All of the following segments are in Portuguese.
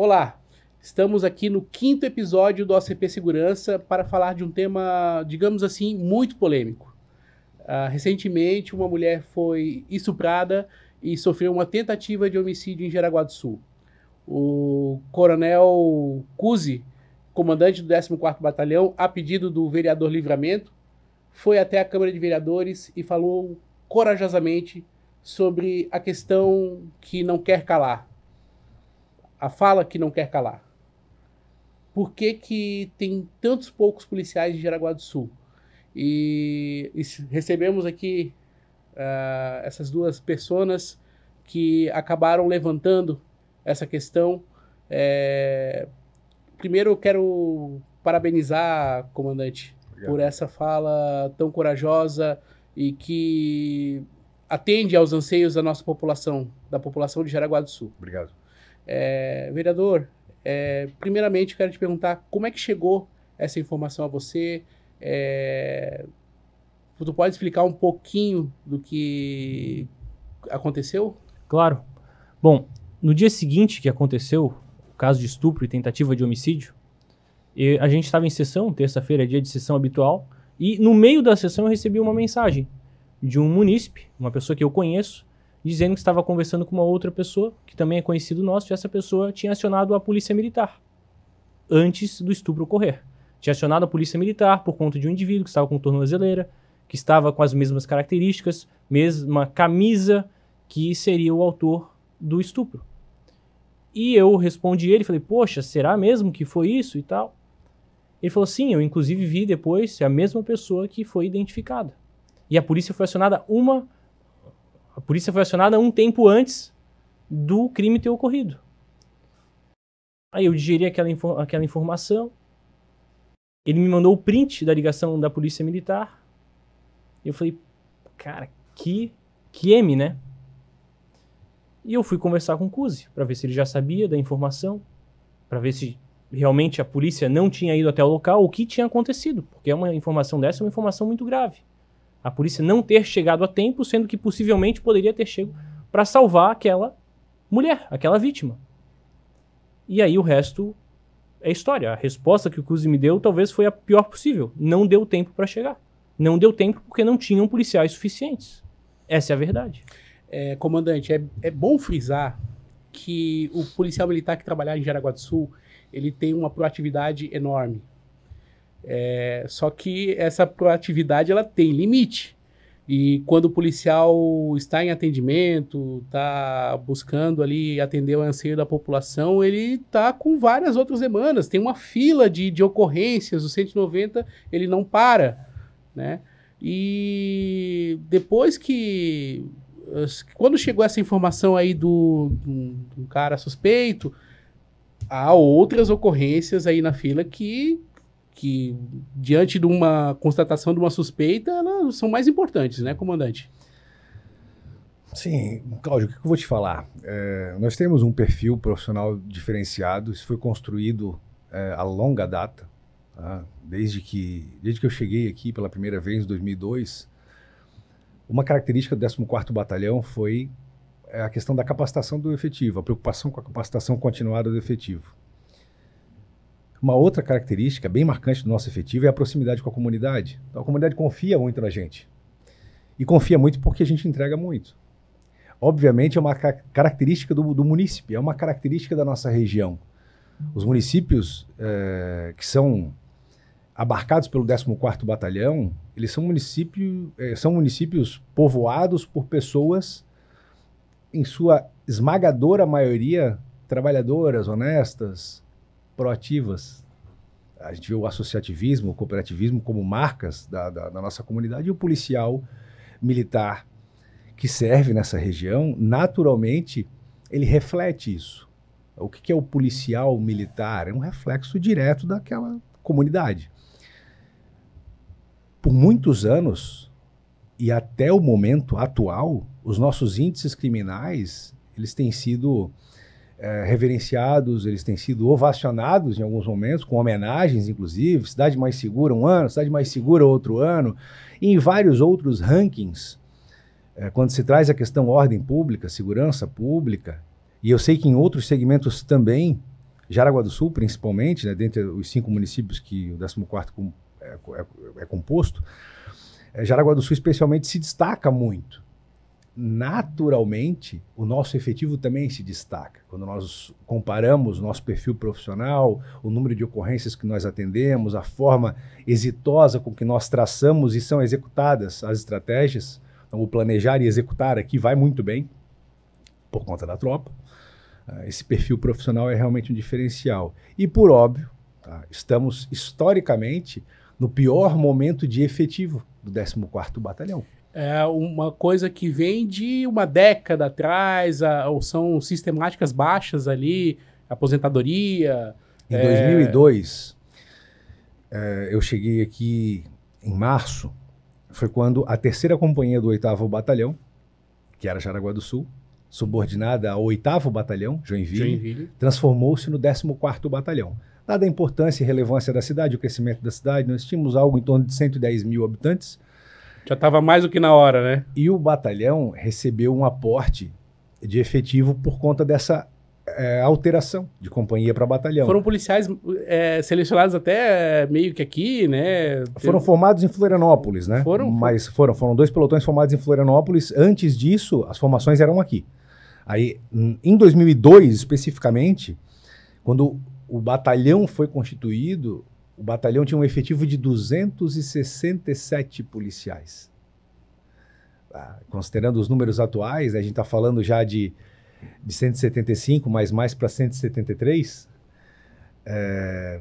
Olá, estamos aqui no quinto episódio do OCP Segurança para falar de um tema, digamos assim, muito polêmico. Uh, recentemente, uma mulher foi estuprada e sofreu uma tentativa de homicídio em Jaraguá do Sul. O coronel Cuse, comandante do 14º Batalhão, a pedido do vereador Livramento, foi até a Câmara de Vereadores e falou corajosamente sobre a questão que não quer calar, a fala que não quer calar? Por que, que tem tantos poucos policiais de Jaraguá do Sul? E, e recebemos aqui uh, essas duas pessoas que acabaram levantando essa questão. É... Primeiro, eu quero parabenizar, comandante, Obrigado. por essa fala tão corajosa e que atende aos anseios da nossa população, da população de Jaraguá do Sul. Obrigado. É, vereador, é, primeiramente quero te perguntar como é que chegou essa informação a você. É, tu pode explicar um pouquinho do que aconteceu? Claro. Bom, no dia seguinte que aconteceu o caso de estupro e tentativa de homicídio, a gente estava em sessão, terça-feira é dia de sessão habitual, e no meio da sessão eu recebi uma mensagem de um munícipe, uma pessoa que eu conheço, dizendo que estava conversando com uma outra pessoa, que também é conhecido nosso, e essa pessoa tinha acionado a polícia militar antes do estupro ocorrer. Tinha acionado a polícia militar por conta de um indivíduo que estava com tornozeleira, que estava com as mesmas características, mesma camisa, que seria o autor do estupro. E eu respondi ele, falei, poxa, será mesmo que foi isso e tal? Ele falou, sim, eu inclusive vi depois é a mesma pessoa que foi identificada. E a polícia foi acionada uma a polícia foi acionada um tempo antes do crime ter ocorrido. Aí eu digeri aquela, infor aquela informação. Ele me mandou o print da ligação da polícia militar. eu falei, cara, que, que M, né? E eu fui conversar com o Cusi para ver se ele já sabia da informação, para ver se realmente a polícia não tinha ido até o local, o que tinha acontecido, porque é uma informação dessa é uma informação muito grave. A polícia não ter chegado a tempo, sendo que possivelmente poderia ter chego para salvar aquela mulher, aquela vítima. E aí o resto é história. A resposta que o Cuse me deu talvez foi a pior possível. Não deu tempo para chegar. Não deu tempo porque não tinham policiais suficientes. Essa é a verdade. É, comandante, é, é bom frisar que o policial militar que trabalhar em Jaraguá do Sul, ele tem uma proatividade enorme. É, só que essa proatividade ela tem limite. E quando o policial está em atendimento, está buscando ali atender o anseio da população, ele está com várias outras demandas. Tem uma fila de, de ocorrências, o 190 ele não para, né? E depois que... Quando chegou essa informação aí do, do, do cara suspeito, há outras ocorrências aí na fila que que diante de uma constatação de uma suspeita, elas são mais importantes, né, comandante? Sim, Cláudio, o que eu vou te falar? É, nós temos um perfil profissional diferenciado, isso foi construído é, a longa data, tá? desde, que, desde que eu cheguei aqui pela primeira vez, em 2002. Uma característica do 14º Batalhão foi é, a questão da capacitação do efetivo, a preocupação com a capacitação continuada do efetivo. Uma outra característica bem marcante do nosso efetivo é a proximidade com a comunidade. Então, a comunidade confia muito na gente. E confia muito porque a gente entrega muito. Obviamente, é uma ca característica do, do município, é uma característica da nossa região. Os municípios é, que são abarcados pelo 14º Batalhão, eles são, município, é, são municípios povoados por pessoas, em sua esmagadora maioria, trabalhadoras, honestas, proativas. A gente vê o associativismo, o cooperativismo como marcas da, da, da nossa comunidade e o policial militar que serve nessa região, naturalmente, ele reflete isso. O que, que é o policial militar? É um reflexo direto daquela comunidade. Por muitos anos e até o momento atual, os nossos índices criminais eles têm sido é, reverenciados, eles têm sido ovacionados em alguns momentos, com homenagens, inclusive. Cidade Mais Segura um ano, Cidade Mais Segura outro ano, e em vários outros rankings. É, quando se traz a questão ordem pública, segurança pública, e eu sei que em outros segmentos também, Jaraguá do Sul, principalmente, né, dentre os cinco municípios que o 14 é, é, é composto, é, Jaraguá do Sul especialmente se destaca muito naturalmente, o nosso efetivo também se destaca. Quando nós comparamos nosso perfil profissional, o número de ocorrências que nós atendemos, a forma exitosa com que nós traçamos e são executadas as estratégias, então, o planejar e executar aqui vai muito bem, por conta da tropa. Ah, esse perfil profissional é realmente um diferencial. E, por óbvio, tá, estamos historicamente no pior momento de efetivo do 14º Batalhão é uma coisa que vem de uma década atrás, a, ou são sistemáticas baixas ali, aposentadoria. Em é... 2002, é, eu cheguei aqui em março, foi quando a terceira companhia do oitavo batalhão, que era Jaraguá do Sul, subordinada ao oitavo batalhão, Joinville, Joinville. transformou-se no 14 quarto batalhão. Dada a importância e relevância da cidade, o crescimento da cidade, nós tínhamos algo em torno de 110 mil habitantes, já estava mais do que na hora, né? E o batalhão recebeu um aporte de efetivo por conta dessa é, alteração de companhia para batalhão. Foram policiais é, selecionados até meio que aqui, né? Foram formados em Florianópolis, né? Foram? Mas foram, foram dois pelotões formados em Florianópolis. Antes disso, as formações eram aqui. Aí, em 2002, especificamente, quando o batalhão foi constituído, o batalhão tinha um efetivo de 267 policiais. Ah, considerando os números atuais, né, a gente está falando já de, de 175, mas mais para 173. É,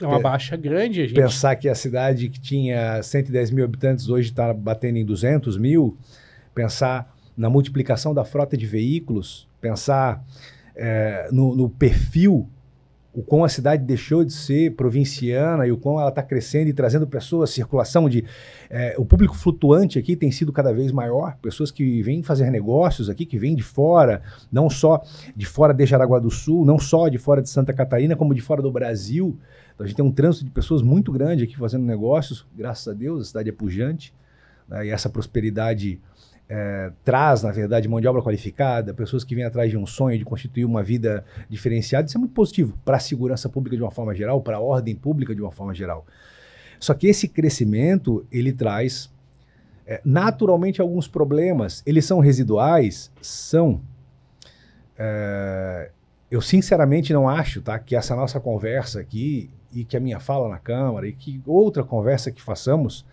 é uma baixa grande, gente. Pensar que a cidade que tinha 110 mil habitantes hoje está batendo em 200 mil, pensar na multiplicação da frota de veículos, pensar é, no, no, perfil o quão a cidade deixou de ser provinciana e o quão ela está crescendo e trazendo pessoas, circulação de. É, o público flutuante aqui tem sido cada vez maior, pessoas que vêm fazer negócios aqui, que vêm de fora, não só de fora de Jaraguá do Sul, não só de fora de Santa Catarina, como de fora do Brasil. Então a gente tem um trânsito de pessoas muito grande aqui fazendo negócios, graças a Deus, a cidade é pujante, né, e essa prosperidade é, traz, na verdade, mão de obra qualificada, pessoas que vêm atrás de um sonho, de constituir uma vida diferenciada, isso é muito positivo para a segurança pública de uma forma geral, para a ordem pública de uma forma geral. Só que esse crescimento, ele traz é, naturalmente alguns problemas. Eles são residuais? São. É, eu sinceramente não acho tá, que essa nossa conversa aqui e que a minha fala na Câmara e que outra conversa que façamos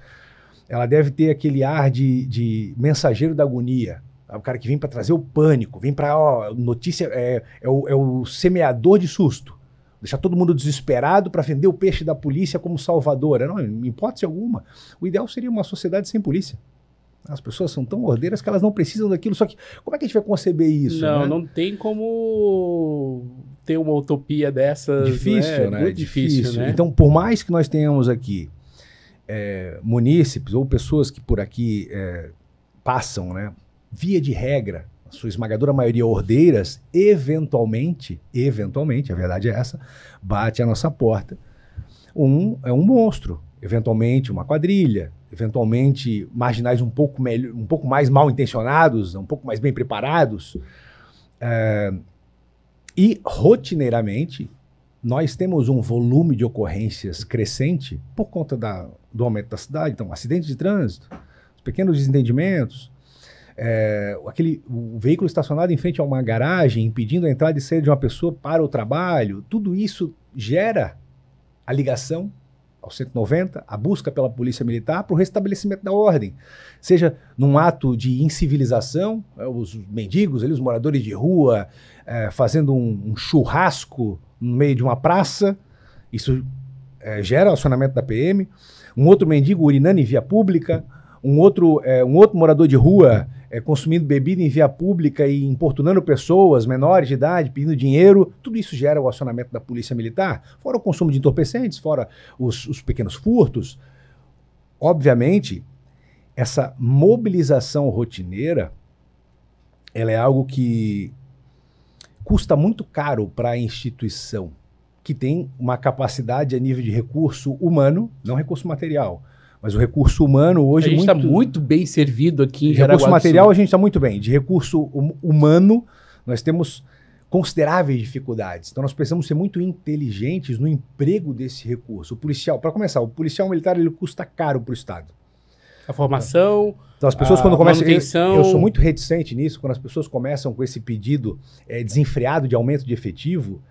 ela deve ter aquele ar de, de mensageiro da agonia. É o cara que vem para trazer o pânico, vem para notícia, é, é, o, é o semeador de susto. Deixar todo mundo desesperado para vender o peixe da polícia como salvadora. Não, em hipótese alguma. O ideal seria uma sociedade sem polícia. As pessoas são tão ordeiras que elas não precisam daquilo. Só que como é que a gente vai conceber isso? Não, né? não tem como ter uma utopia dessa Difícil, né? né? Muito difícil, difícil né? Então, por mais que nós tenhamos aqui é, munícipes ou pessoas que por aqui é, passam, né, via de regra, a sua esmagadora maioria ordeiras, eventualmente, eventualmente, a verdade é essa, bate à nossa porta. Um é um monstro, eventualmente uma quadrilha, eventualmente marginais um pouco, melhor, um pouco mais mal intencionados, um pouco mais bem preparados. É, e rotineiramente nós temos um volume de ocorrências crescente por conta da, do aumento da cidade, então acidentes de trânsito, pequenos desentendimentos, é, aquele o veículo estacionado em frente a uma garagem impedindo a entrada e saída de uma pessoa para o trabalho, tudo isso gera a ligação ao 190, a busca pela polícia militar para o restabelecimento da ordem, seja num ato de incivilização, eh, os mendigos, ali, os moradores de rua, é, fazendo um, um churrasco no meio de uma praça, isso é, gera acionamento da PM. Um outro mendigo urinando em via pública, um outro, é, um outro morador de rua é, consumindo bebida em via pública e importunando pessoas menores de idade, pedindo dinheiro, tudo isso gera o acionamento da polícia militar, fora o consumo de entorpecentes, fora os, os pequenos furtos. Obviamente, essa mobilização rotineira ela é algo que custa muito caro para a instituição que tem uma capacidade a nível de recurso humano, não recurso material, mas o recurso humano hoje. A gente está muito... muito... bem servido aqui em de Recurso material a gente está muito bem. De recurso hum humano, nós temos consideráveis dificuldades. Então nós precisamos ser muito inteligentes no emprego desse recurso. O policial, para começar, o policial militar ele custa caro para o Estado. A formação. Então, as pessoas quando começam. Manutenção... Eu, eu sou muito reticente nisso, quando as pessoas começam com esse pedido é, desenfreado de aumento de efetivo.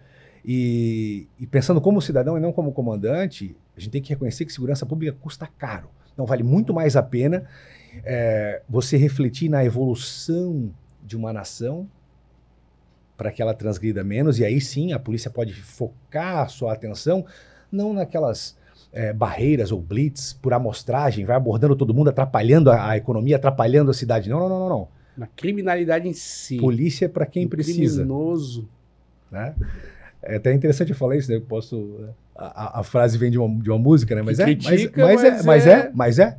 E, e, pensando como cidadão e não como comandante, a gente tem que reconhecer que segurança pública custa caro. Então, vale muito mais a pena é, você refletir na evolução de uma nação para que ela transgrida menos. E aí sim, a polícia pode focar a sua atenção não naquelas é, barreiras ou blitz por amostragem, vai abordando todo mundo, atrapalhando a, a economia, atrapalhando a cidade. Não, não, não, não. não. Na criminalidade em si. Polícia é para quem precisa. Criminoso. Né? É até interessante eu falar isso, né? Eu posso. A, a, frase vem de uma, de uma música, né? Mas, é, é, mas, mas, mas é, é, mas é, mas é,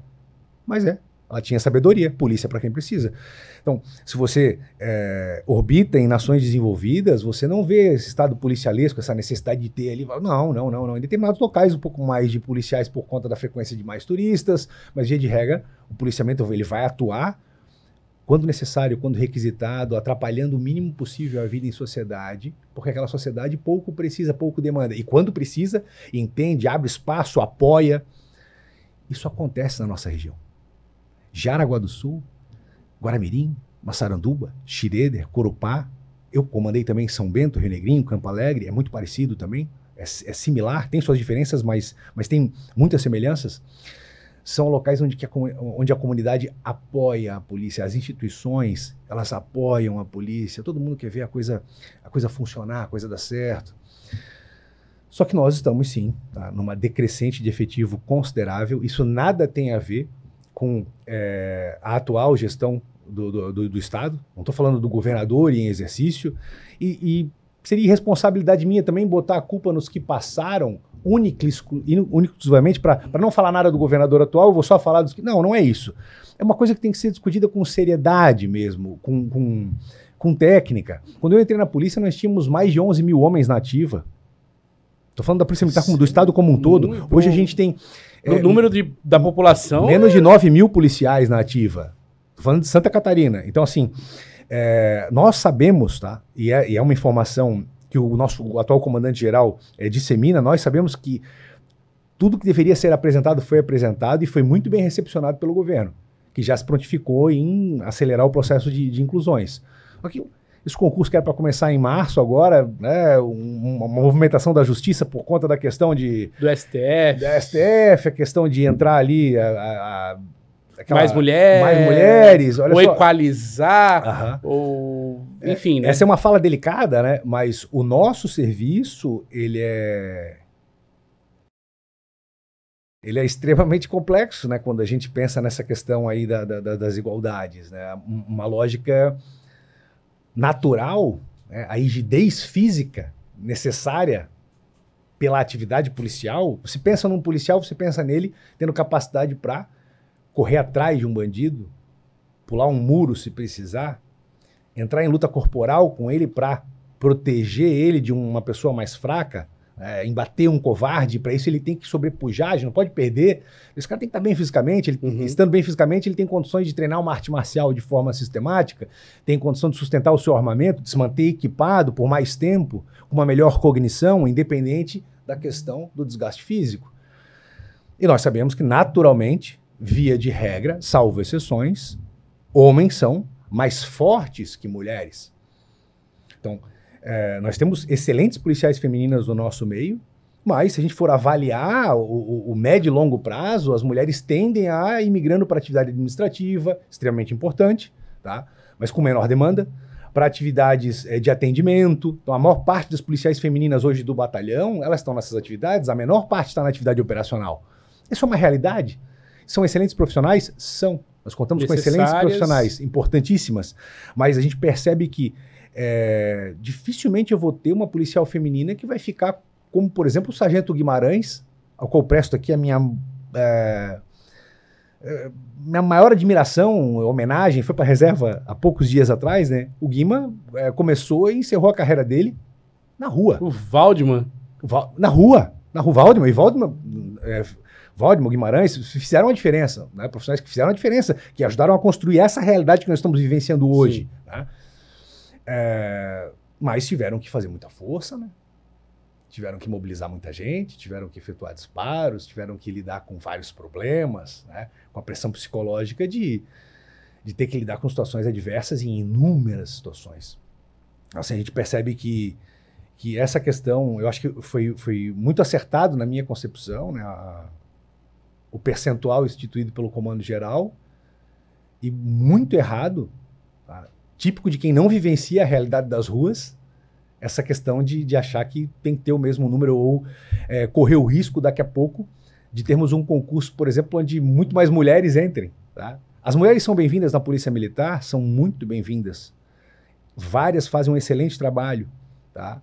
mas é. Ela tinha sabedoria, polícia para quem precisa. Então, se você é, orbita em nações desenvolvidas, você não vê esse estado policialesco, essa necessidade de ter ali. Não, não, não, não. Em determinados locais, um pouco mais de policiais por conta da frequência de mais turistas, mas via de regra, o policiamento ele vai atuar quando necessário, quando requisitado, atrapalhando o mínimo possível a vida em sociedade, porque aquela sociedade pouco precisa, pouco demanda. E quando precisa, entende, abre espaço, apoia. Isso acontece na nossa região. Jaraguá do Sul, Guaramirim, Massaranduba, Xireder, Corupá. Eu comandei também São Bento, Rio Negrinho, Campo Alegre, é muito parecido também, é, é similar, tem suas diferenças, mas, mas tem muitas semelhanças. São locais onde, que a, onde a comunidade apoia a polícia, as instituições, elas apoiam a polícia, todo mundo quer ver a coisa, a coisa funcionar, a coisa dar certo. Só que nós estamos, sim, tá, numa decrescente de efetivo considerável. Isso nada tem a ver com é, a atual gestão do, do, do Estado, não estou falando do governador em exercício, e, e seria irresponsabilidade minha também botar a culpa nos que passaram única exclusivamente para não falar nada do governador atual, eu vou só falar dos que. Não, não é isso. É uma coisa que tem que ser discutida com seriedade mesmo, com, com, com técnica. Quando eu entrei na polícia, nós tínhamos mais de 11 mil homens na ativa. Tô falando da Polícia Militar como, do Estado como um todo. Muito Hoje a gente tem. o é, número de, da população. Menos de 9 é. mil policiais na ativa. Tô falando de Santa Catarina. Então, assim, é, nós sabemos, tá? E é, e é, uma informação que o nosso o atual comandante-geral é, dissemina, nós sabemos que tudo que deveria ser apresentado foi apresentado e foi muito bem recepcionado pelo governo, que já se prontificou em acelerar o processo de, de inclusões. Aqui, esse concurso que era para começar em março agora, né? Uma, uma movimentação da justiça por conta da questão de. Do STF. Da STF, a questão de entrar ali. A, a, aquela, mais mulheres. Mais mulheres, olha ou só. equalizar, uhum. ou. É, enfim, é, né? Essa é uma fala delicada, né? Mas o nosso serviço, ele é ele é extremamente complexo, né? Quando a gente pensa nessa questão aí da, da, das igualdades, né? Uma lógica natural, né, a rigidez física necessária pela atividade policial, você pensa num policial, você pensa nele tendo capacidade para correr atrás de um bandido, pular um muro se precisar, entrar em luta corporal com ele para proteger ele de uma pessoa mais fraca, é, né, embater um covarde, para isso ele tem que sobrepujar, a gente não pode perder. Esse cara tem que estar tá bem fisicamente, ele, uhum. estando bem fisicamente, ele tem condições de treinar uma arte marcial de forma sistemática, tem condição de sustentar o seu armamento, de se manter equipado por mais tempo, com uma melhor cognição, independente da questão do desgaste físico. E nós sabemos que, naturalmente, via de regra, salvo exceções, homens são mais fortes que mulheres. Então, é, nós temos excelentes policiais femininas no nosso meio, mas se a gente for avaliar o, o médio e longo prazo, as mulheres tendem a ir migrando para atividade administrativa, extremamente importante, tá? mas com menor demanda, para atividades é, de atendimento. Então, a maior parte das policiais femininas hoje do batalhão, elas estão nessas atividades, a menor parte está na atividade operacional. Isso é uma realidade. São excelentes profissionais? São. Nós contamos com excelentes profissionais, importantíssimas, mas a gente percebe que é, dificilmente eu vou ter uma policial feminina que vai ficar como, por exemplo, o Sargento Guimarães, ao qual presto aqui a minha. É, é, minha maior admiração, homenagem, foi para a reserva há poucos dias atrás, né? O Guima é, começou e encerrou a carreira dele na rua. O Valdemar. na rua. Na rua Valdemar. E Valdman. Valdemar é, Guimarães fizeram a diferença, né? profissionais que fizeram a diferença, que ajudaram a construir essa realidade que nós estamos vivenciando hoje. Né? É, mas tiveram que fazer muita força, né? Tiveram que mobilizar muita gente, tiveram que efetuar disparos, tiveram que lidar com vários problemas, né? com a pressão psicológica de, de ter que lidar com situações adversas em inúmeras situações. Assim, a gente percebe que, que essa questão, eu acho que foi, foi muito acertado na minha concepção, né? A, o percentual instituído pelo Comando Geral, e muito errado típico de quem não vivencia a realidade das ruas, essa questão de, de achar que tem que ter o mesmo número ou é, correr o risco daqui a pouco de termos um concurso, por exemplo, onde muito mais mulheres entrem. Tá? As mulheres são bem-vindas na Polícia Militar, são muito bem-vindas. Várias fazem um excelente trabalho. Tá?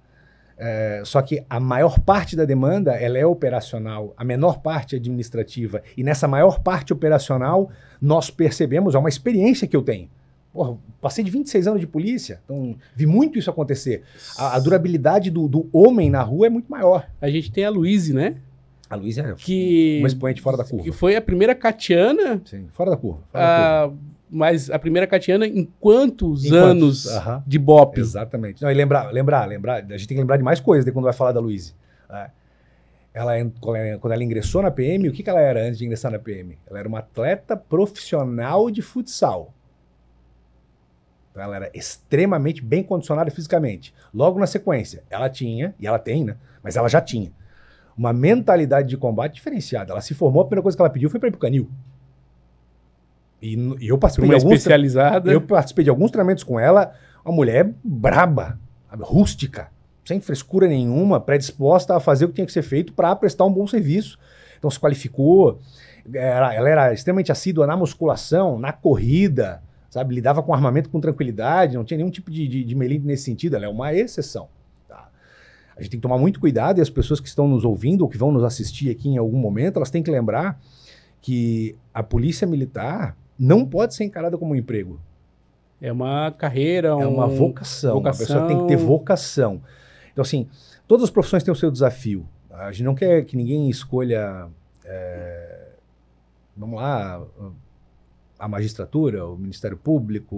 É, só que a maior parte da demanda ela é operacional, a menor parte é administrativa. E nessa maior parte operacional, nós percebemos, é uma experiência que eu tenho Porra, passei de 26 anos de polícia, então vi muito isso acontecer. A, a durabilidade do, do, homem na rua é muito maior. A gente tem a Luíse, né? A Luíse é que, uma expoente fora da curva. Que foi a primeira catiana. Sim, fora da curva. Fora a, da curva. Mas a primeira catiana em quantos em anos Uh -huh. de BOP? Exatamente. Não, e lembrar, lembrar, lembrar, a gente tem que lembrar de mais coisas de né, quando vai falar da Luíse. É. Ela, quando ela ingressou na PM, o que, que ela era antes de ingressar na PM? Ela era uma atleta profissional de futsal. Então ela era extremamente bem condicionada fisicamente. Logo na sequência, ela tinha, e ela tem, né? Mas ela já tinha, uma mentalidade de combate diferenciada. Ela se formou, a primeira coisa que ela pediu foi para ir pro canil. E, e eu participei uma de alguns especializada. Eu participei de alguns treinamentos com ela, uma mulher braba, rústica, sem frescura nenhuma, predisposta a fazer o que tinha que ser feito para prestar um bom serviço. Então se qualificou, ela, ela era extremamente assídua na musculação, na corrida, sabe? Lidava com armamento com tranquilidade, não tinha nenhum tipo de, de, de melindre nesse sentido, ela é uma exceção. Tá? A gente tem que tomar muito cuidado e as pessoas que estão nos ouvindo ou que vão nos assistir aqui em algum momento, elas têm que lembrar que a polícia militar não pode ser encarada como um emprego. É uma carreira, é uma vocação. vocação. A pessoa tem que ter vocação. Então, assim, todas as profissões têm o seu desafio. Tá? A gente não quer que ninguém escolha, é, vamos lá, a magistratura, o Ministério Público,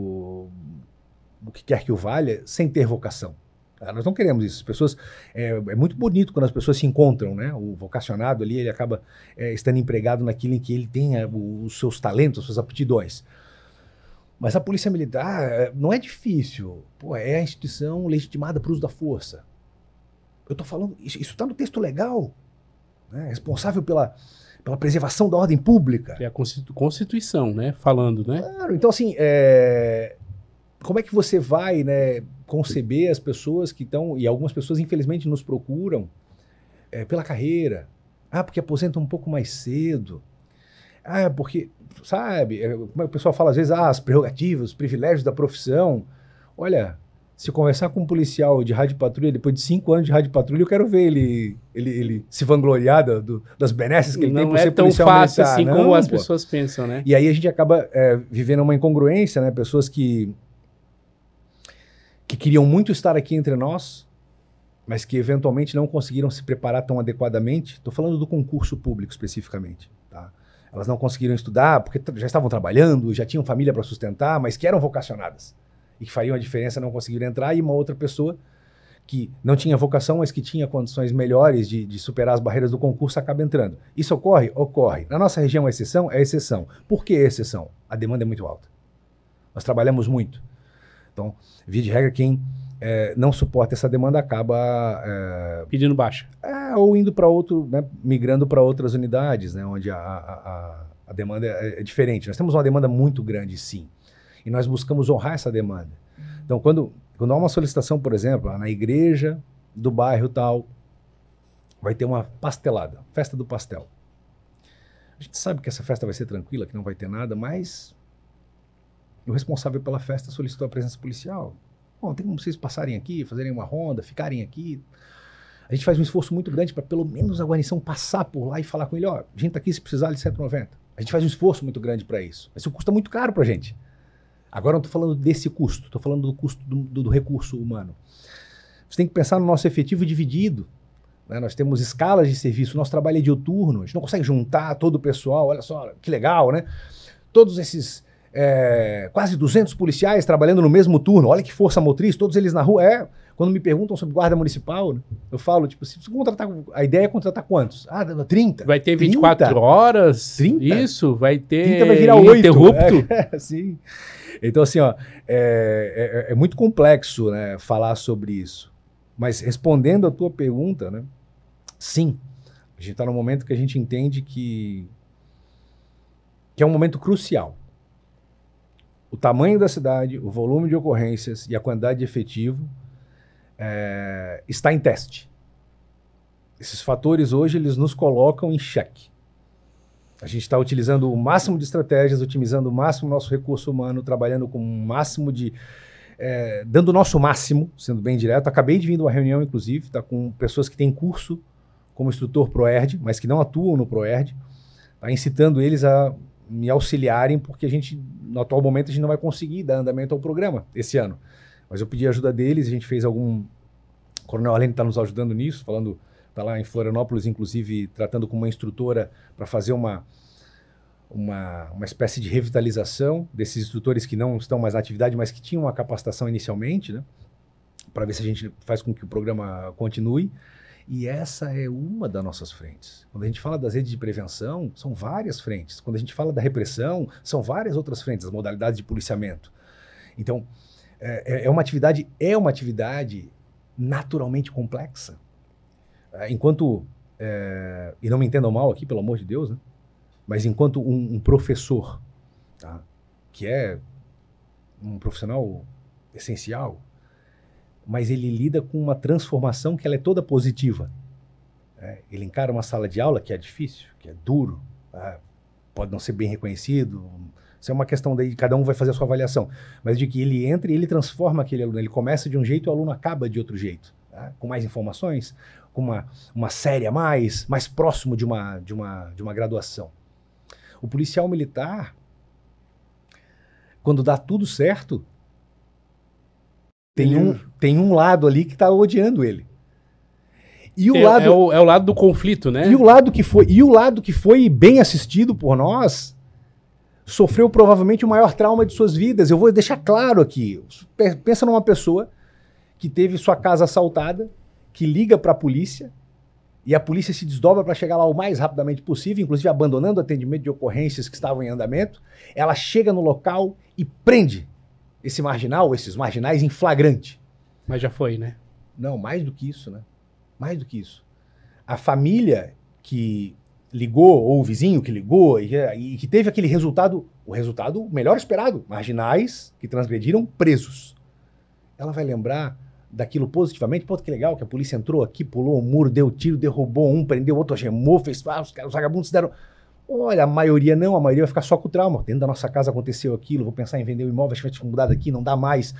o que quer que o valha, sem ter vocação. Ah, nós não queremos isso. As pessoas é, é, muito bonito quando as pessoas se encontram, né? O vocacionado ali ele acaba é, estando empregado naquilo em que ele tem os seus talentos, as suas aptidões. Mas a polícia militar é, não é difícil. Pô, é a instituição legitimada para o uso da força. Eu estou falando isso está no texto legal, né? responsável pela pela preservação da ordem pública. É a Constituição, né? Falando, né? Claro, então assim, é... como é que você vai né, conceber as pessoas que estão, e algumas pessoas infelizmente nos procuram é, pela carreira. Ah, porque aposenta um pouco mais cedo. Ah, porque, sabe, é, como é o pessoal fala às vezes, ah, as prerrogativas, os privilégios da profissão. Olha, se eu conversar com um policial de rádio patrulha, depois de cinco anos de rádio patrulha, eu quero ver ele, ele, ele se vangloriar do, do, das benesses que ele não tem por é ser policial assim Não é tão fácil militar. assim não, como as pessoas pensam, né? E aí a gente acaba é, vivendo uma incongruência, né? Pessoas que, que queriam muito estar aqui entre nós, mas que eventualmente não conseguiram se preparar tão adequadamente. Estou falando do concurso público especificamente, tá? Elas não conseguiram estudar porque já estavam trabalhando, já tinham família para sustentar, mas que eram vocacionadas e que faria uma diferença não conseguiram entrar, e uma outra pessoa que não tinha vocação, mas que tinha condições melhores de, de, superar as barreiras do concurso, acaba entrando. Isso ocorre? Ocorre. Na nossa região, a exceção é exceção. Por que exceção? A demanda é muito alta. Nós trabalhamos muito. Então, via de regra, quem é, não suporta essa demanda acaba. É, Pedindo baixa. É, ou indo para outro, né, migrando para outras unidades, né, onde a, a, a, a demanda é, é diferente. Nós temos uma demanda muito grande, sim. E nós buscamos honrar essa demanda. Então, quando, quando há uma solicitação, por exemplo, na igreja do bairro tal, vai ter uma pastelada, festa do pastel. A gente sabe que essa festa vai ser tranquila, que não vai ter nada, mas o responsável pela festa solicitou a presença policial. Bom, tem como vocês passarem aqui, fazerem uma ronda, ficarem aqui. A gente faz um esforço muito grande para pelo menos a guarnição passar por lá e falar com ele, ó, a gente está aqui se precisar de 190. A gente faz um esforço muito grande para isso. Mas isso custa muito caro para a gente. Agora não estou falando desse custo, estou falando do custo do, do, do, recurso humano. Você tem que pensar no nosso efetivo dividido. Né? Nós temos escalas de serviço, nosso trabalho é dioturno, a gente não consegue juntar todo o pessoal, olha só, que legal, né? Todos esses é, quase 200 policiais trabalhando no mesmo turno, olha que força motriz, todos eles na rua, é quando me perguntam sobre guarda municipal, né, eu falo, tipo, se contratar, a ideia é contratar quantos? Ah, 30. Vai ter 24 30, horas? 30? Isso, vai ter 30 vai virar 8. Interrupto. É, é, sim. Então, assim, ó, é é, é, é, muito complexo né, falar sobre isso. Mas respondendo a tua pergunta, né, sim, a gente está num momento que a gente entende que, que é um momento crucial o tamanho da cidade, o volume de ocorrências e a quantidade de efetivo é, está em teste. Esses fatores hoje eles nos colocam em xeque. A gente está utilizando o máximo de estratégias, otimizando o máximo nosso recurso humano, trabalhando com o máximo de. É, dando o nosso máximo, sendo bem direto. Acabei de vir de uma reunião, inclusive, tá, com pessoas que têm curso como instrutor ProErd, mas que não atuam no ProErd, tá, incitando eles a me auxiliarem, porque a gente, no atual momento, a gente não vai conseguir dar andamento ao programa esse ano. Mas eu pedi a ajuda deles, a gente fez algum. O Coronel Alene está nos ajudando nisso, falando, está lá em Florianópolis, inclusive, tratando com uma instrutora para fazer uma, uma, uma espécie de revitalização desses instrutores que não estão mais na atividade, mas que tinham uma capacitação inicialmente, né? Para ver se a gente faz com que o programa continue. E essa é uma das nossas frentes. Quando a gente fala das redes de prevenção, são várias frentes. Quando a gente fala da repressão, são várias outras frentes, as modalidades de policiamento. Então, é, é, é uma atividade, é uma atividade naturalmente complexa. Ah, enquanto, é, e não me entendam mal aqui, pelo amor de Deus, né? mas enquanto um, um professor, tá? que é um profissional essencial, mas ele lida com uma transformação que ela é toda positiva. Né? Ele encara uma sala de aula que é difícil, que é duro, tá? pode não ser bem reconhecido, isso é uma questão daí, cada um vai fazer a sua avaliação. Mas de que ele entra e ele transforma aquele aluno. Ele começa de um jeito e o aluno acaba de outro jeito. Tá? Com mais informações, com uma, uma série a mais, mais próximo de uma, de, uma, de uma graduação. O policial militar, quando dá tudo certo, tem, um, tem um lado ali que está odiando ele. E o é, lado é o, é o, lado do conflito, né? E o lado que foi e o lado que foi bem assistido por nós sofreu provavelmente o maior trauma de suas vidas. Eu vou deixar claro aqui. Pensa numa pessoa que teve sua casa assaltada, que liga para a polícia e a polícia se desdobra para chegar lá o mais rapidamente possível, inclusive abandonando o atendimento de ocorrências que estavam em andamento. Ela chega no local e prende esse marginal, esses marginais em flagrante. Mas já foi, né? Não, mais do que isso, né? Mais do que isso. A família que ligou, ou o vizinho que ligou, e, e que teve aquele resultado, o resultado melhor esperado, marginais que transgrediram, presos. Ela vai lembrar daquilo positivamente, pô, que legal que a polícia entrou aqui, pulou um muro, deu tiro, derrubou um, prendeu outro, gemou, fez, ah, os, os vagabundos deram... Olha, a maioria não, a maioria vai ficar só com o trauma. Dentro da nossa casa aconteceu aquilo, vou pensar em vender o um imóvel, acho que vai te mudar daqui, não dá mais.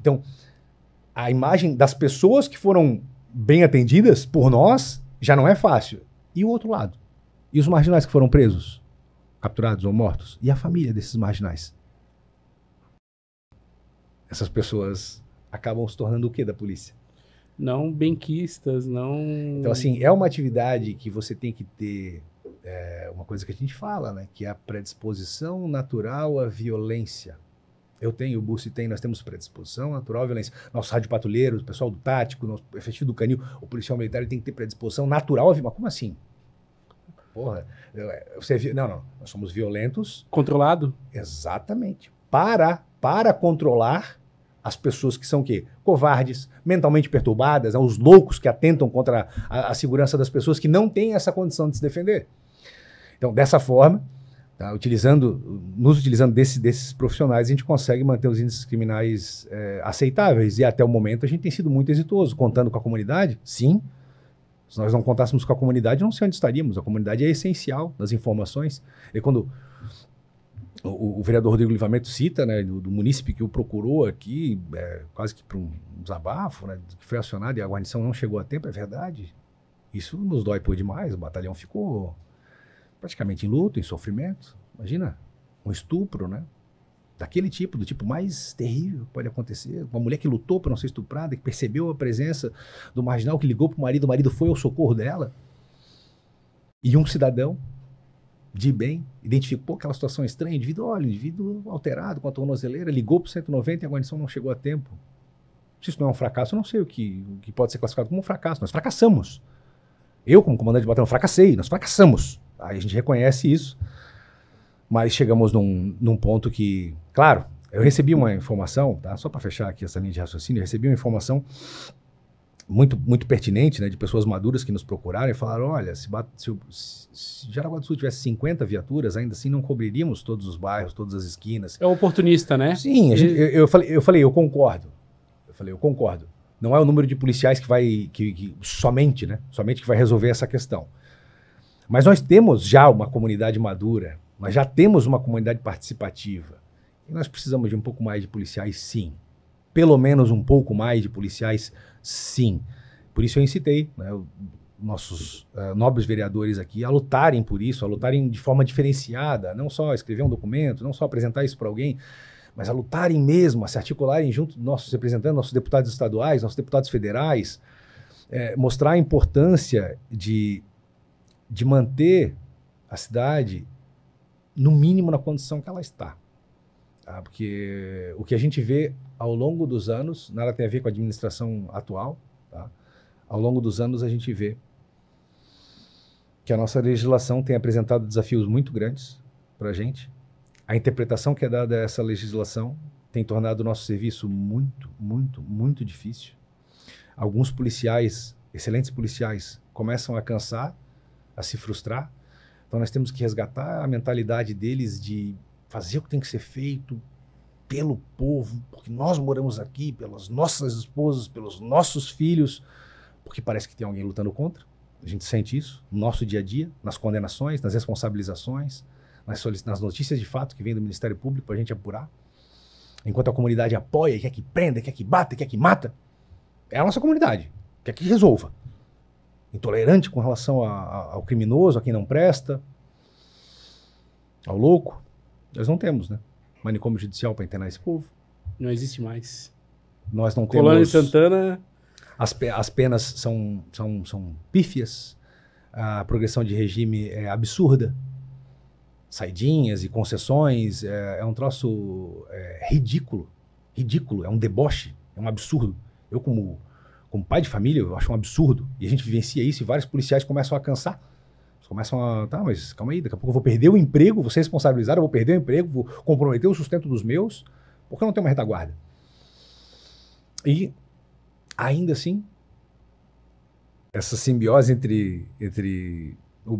Então, a imagem das pessoas que foram bem atendidas por nós já não é fácil. E o outro lado? E os marginais que foram presos, capturados ou mortos? E a família desses marginais? Essas pessoas acabam se tornando o quê da polícia? Não benquistas, não. Então, assim, é uma atividade que você tem que ter é uma coisa que a gente fala, né? Que é a predisposição natural à violência. Eu tenho, o Bussi tem, nós temos predisposição natural à violência. Nosso rádio patrulheiro, o pessoal do tático, nosso efetivo do canil, o policial militar ele tem que ter predisposição natural à violência. Mas como assim? porra, é, você é, não, não, nós somos violentos. Controlado? Exatamente. Para, para controlar as pessoas que são que covardes, mentalmente perturbadas, né, os loucos que atentam contra a, a, segurança das pessoas que não têm essa condição de se defender. Então, dessa forma, tá, utilizando, nos utilizando desse, desses profissionais, a gente consegue manter os índices criminais é, aceitáveis e até o momento a gente tem sido muito exitoso, contando com a comunidade, sim, se nós não contássemos com a comunidade, não sei onde estaríamos. A comunidade é essencial nas informações. E quando o, o vereador Rodrigo Livramento cita, né, do, do munícipe que o procurou aqui, é, quase que para um desabafo, né, que foi acionado e a guarnição não chegou a tempo, é verdade. Isso nos dói por demais. O batalhão ficou praticamente em luto, em sofrimento. Imagina, um estupro, né? daquele tipo, do tipo mais terrível que pode acontecer. Uma mulher que lutou para não ser estuprada, que percebeu a presença do marginal, que ligou para o marido, o marido foi ao socorro dela. E um cidadão de bem identificou aquela situação estranha, indivíduo, olha, indivíduo alterado com a tornozeleira, ligou para o 190 e a guarnição não chegou a tempo. Se isso não é um fracasso, eu não sei o que, o que pode ser classificado como um fracasso. Nós fracassamos. Eu, como comandante de batalhão, fracassei, nós fracassamos. Aí a gente reconhece isso. Mas chegamos num, num ponto que, claro, eu recebi uma informação, tá? só para fechar aqui essa linha de raciocínio, eu recebi uma informação muito, muito pertinente, né, de pessoas maduras que nos procuraram e falaram: olha, se, se, se Jaraguá do Sul tivesse 50 viaturas, ainda assim não cobriríamos todos os bairros, todas as esquinas. É oportunista, né? Sim, gente, eu, eu, falei, eu falei, eu concordo. Eu falei, eu concordo. Não é o número de policiais que vai, que, que somente, né? Somente que vai resolver essa questão. Mas nós temos já uma comunidade madura nós já temos uma comunidade participativa. E nós precisamos de um pouco mais de policiais, sim. Pelo menos um pouco mais de policiais, sim. Por isso eu incitei né, nossos uh, nobres vereadores aqui a lutarem por isso, a lutarem de forma diferenciada, não só escrever um documento, não só apresentar isso para alguém, mas a lutarem mesmo, a se articularem junto nossos representantes, nossos deputados estaduais, nossos deputados federais, é, mostrar a importância de, de manter a cidade no mínimo na condição que ela está. Tá? Porque o que a gente vê ao longo dos anos, nada tem a ver com a administração atual, tá? ao longo dos anos a gente vê que a nossa legislação tem apresentado desafios muito grandes para a gente. A interpretação que é dada a essa legislação tem tornado o nosso serviço muito, muito, muito difícil. Alguns policiais, excelentes policiais, começam a cansar, a se frustrar, então nós temos que resgatar a mentalidade deles de fazer o que tem que ser feito pelo povo, porque nós moramos aqui, pelas nossas esposas, pelos nossos filhos, porque parece que tem alguém lutando contra. A gente sente isso no nosso dia a dia, nas condenações, nas responsabilizações, nas, nas notícias de fato que vem do Ministério Público para a gente apurar. Enquanto a comunidade apoia, quer que prenda, quer que bata, quer que mata, é a nossa comunidade, quer que resolva intolerante com relação a, a, ao criminoso, a quem não presta, ao louco. Nós não temos, né? Manicômio judicial para internar esse povo. Não existe mais. Nós não Colônia temos. Colônia Santana. É- as, as penas são, são, são pífias, a progressão de regime é absurda. Saidinhas e concessões é, é um troço é, ridículo. Ridículo, é um deboche, é um absurdo. Eu, como como pai de família, eu acho um absurdo. E a gente vivencia isso e vários policiais começam a cansar. Eles começam a. Tá, mas calma aí, daqui a pouco eu vou perder o emprego, vou ser responsabilizado, eu vou perder o emprego, vou comprometer o sustento dos meus, porque eu não tenho uma retaguarda. E, ainda assim, essa simbiose entre, entre o,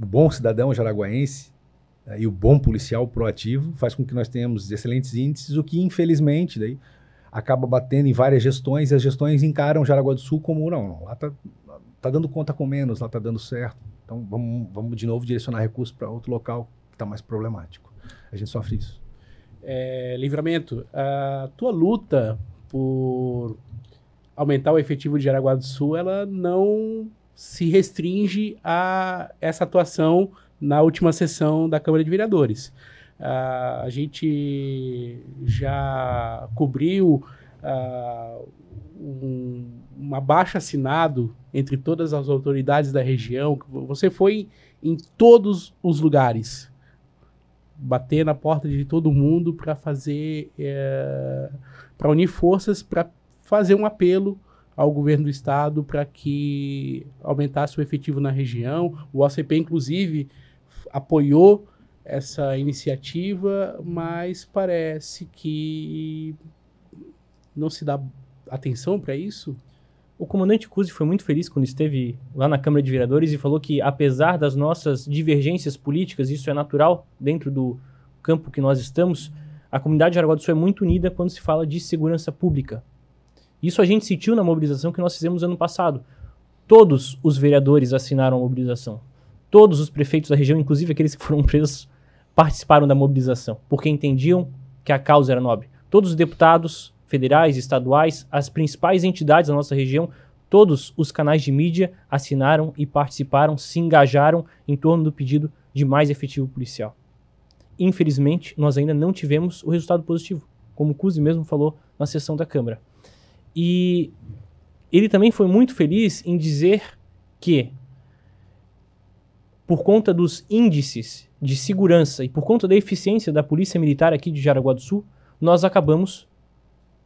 o bom cidadão jaraguaense né, e o bom policial proativo faz com que nós tenhamos excelentes índices, o que, infelizmente, daí acaba batendo em várias gestões e as gestões encaram Jaraguá do Sul como, não, não lá está tá dando conta com menos, lá está dando certo. Então vamos, vamos de novo direcionar recursos para outro local que está mais problemático. A gente sofre isso. É, livramento, a tua luta por aumentar o efetivo de Jaraguá do Sul, ela não se restringe a essa atuação na última sessão da Câmara de Vereadores. Uh, a gente já cobriu uh, um, um assinado entre todas as autoridades da região. Você foi em todos os lugares bater na porta de todo mundo para fazer eh, para unir forças para fazer um apelo ao governo do estado para que aumentasse o efetivo na região o ACP inclusive apoiou essa iniciativa, mas parece que não se dá atenção para isso. O comandante Cusi foi muito feliz quando esteve lá na Câmara de Vereadores e falou que, apesar das nossas divergências políticas, isso é natural dentro do campo que nós estamos, a comunidade de Jaraguá do Sul é muito unida quando se fala de segurança pública. Isso a gente sentiu na mobilização que nós fizemos ano passado. Todos os vereadores assinaram a mobilização. Todos os prefeitos da região, inclusive aqueles que foram presos, participaram da mobilização, porque entendiam que a causa era nobre. Todos os deputados federais, estaduais, as principais entidades da nossa região, todos os canais de mídia assinaram e participaram, se engajaram em torno do pedido de mais efetivo policial. Infelizmente, nós ainda não tivemos o resultado positivo, como o Cusi mesmo falou na sessão da Câmara. E ele também foi muito feliz em dizer que por conta dos índices de segurança e por conta da eficiência da polícia militar aqui de Jaraguá do Sul, nós acabamos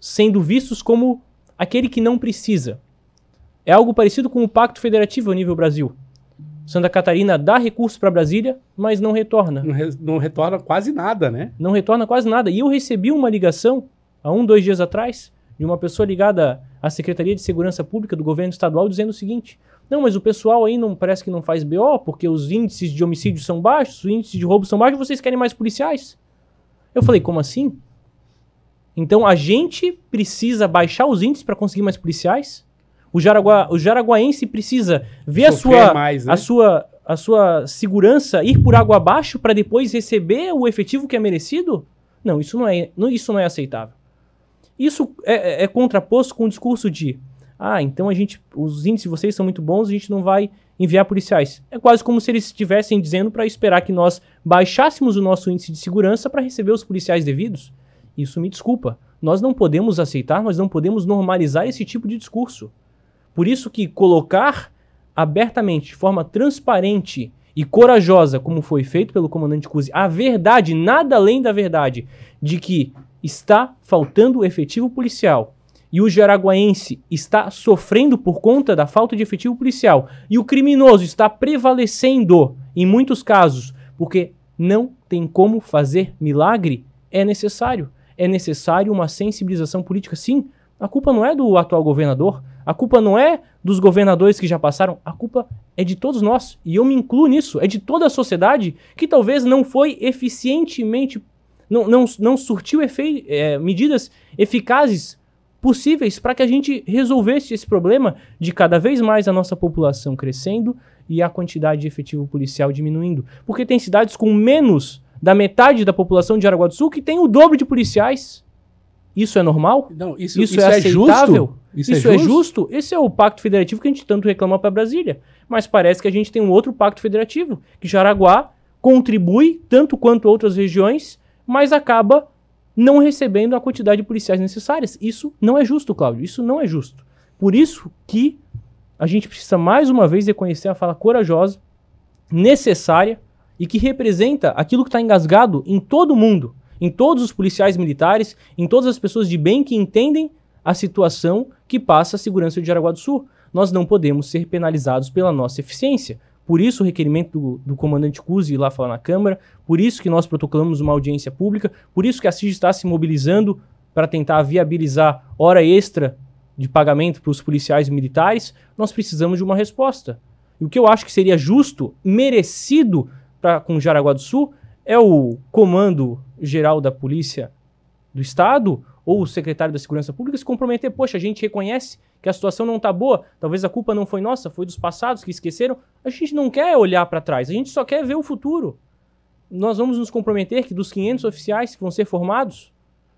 sendo vistos como aquele que não precisa. É algo parecido com o Pacto Federativo a nível Brasil. Santa Catarina dá recursos para Brasília, mas não retorna. Não, re não, retorna quase nada, né? Não retorna quase nada. E eu recebi uma ligação há um, dois dias atrás de uma pessoa ligada à Secretaria de Segurança Pública do governo estadual dizendo o seguinte: não, mas o pessoal aí não parece que não faz BO, porque os índices de homicídio são baixos, os índices de roubo são baixos, vocês querem mais policiais? Eu falei, como assim? Então a gente precisa baixar os índices para conseguir mais policiais? O, jaraguá, o jaraguaense precisa ver a sua, mais, né? a, sua, a sua segurança ir por água abaixo para depois receber o efetivo que é merecido? Não, isso não é, não, isso não é aceitável. Isso é, é, é contraposto com o discurso de ah, então a gente, os índices de vocês são muito bons, a gente não vai enviar policiais. É quase como se eles estivessem dizendo para esperar que nós baixássemos o nosso índice de segurança para receber os policiais devidos. Isso me desculpa. Nós não podemos aceitar, nós não podemos normalizar esse tipo de discurso. Por isso que colocar abertamente, de forma transparente e corajosa, como foi feito pelo comandante Cusi, a verdade, nada além da verdade, de que está faltando efetivo policial e o jaraguaense está sofrendo por conta da falta de efetivo policial e o criminoso está prevalecendo em muitos casos porque não tem como fazer milagre, é necessário. É necessário uma sensibilização política, sim. A culpa não é do atual governador, a culpa não é dos governadores que já passaram, a culpa é de todos nós, e eu me incluo nisso, é de toda a sociedade que talvez não foi eficientemente, não, não, não surtiu efe, é, medidas eficazes possíveis para que a gente resolvesse esse problema de cada vez mais a nossa população crescendo e a quantidade de efetivo policial diminuindo. Porque tem cidades com menos da metade da população de Aragua do Sul que tem o dobro de policiais. Isso é normal? Não, isso, isso, isso é, é aceitável? Isso, é isso é, justo? é, justo? Esse é o pacto federativo que a gente tanto reclama para Brasília. Mas parece que a gente tem um outro pacto federativo, que Jaraguá contribui tanto quanto outras regiões, mas acaba não recebendo a quantidade de policiais necessárias. Isso não é justo, Cláudio. Isso não é justo. Por isso que a gente precisa mais uma vez reconhecer a fala corajosa, necessária e que representa aquilo que está engasgado em todo mundo, em todos os policiais militares, em todas as pessoas de bem que entendem a situação que passa a segurança de Jaraguá do Sul. Nós não podemos ser penalizados pela nossa eficiência. Por isso o requerimento do, do comandante Cusi lá falar na Câmara, por isso que nós protocolamos uma audiência pública, por isso que a CIG está se mobilizando para tentar viabilizar hora extra de pagamento para os policiais militares, nós precisamos de uma resposta. E o que eu acho que seria justo, merecido para com Jaraguá do Sul, é o comando geral da Polícia do Estado ou o secretário da Segurança Pública se comprometer, poxa, a gente reconhece que a situação não está boa, talvez a culpa não foi nossa, foi dos passados que esqueceram. A gente não quer olhar para trás, a gente só quer ver o futuro. Nós vamos nos comprometer que dos 500 oficiais que vão ser formados,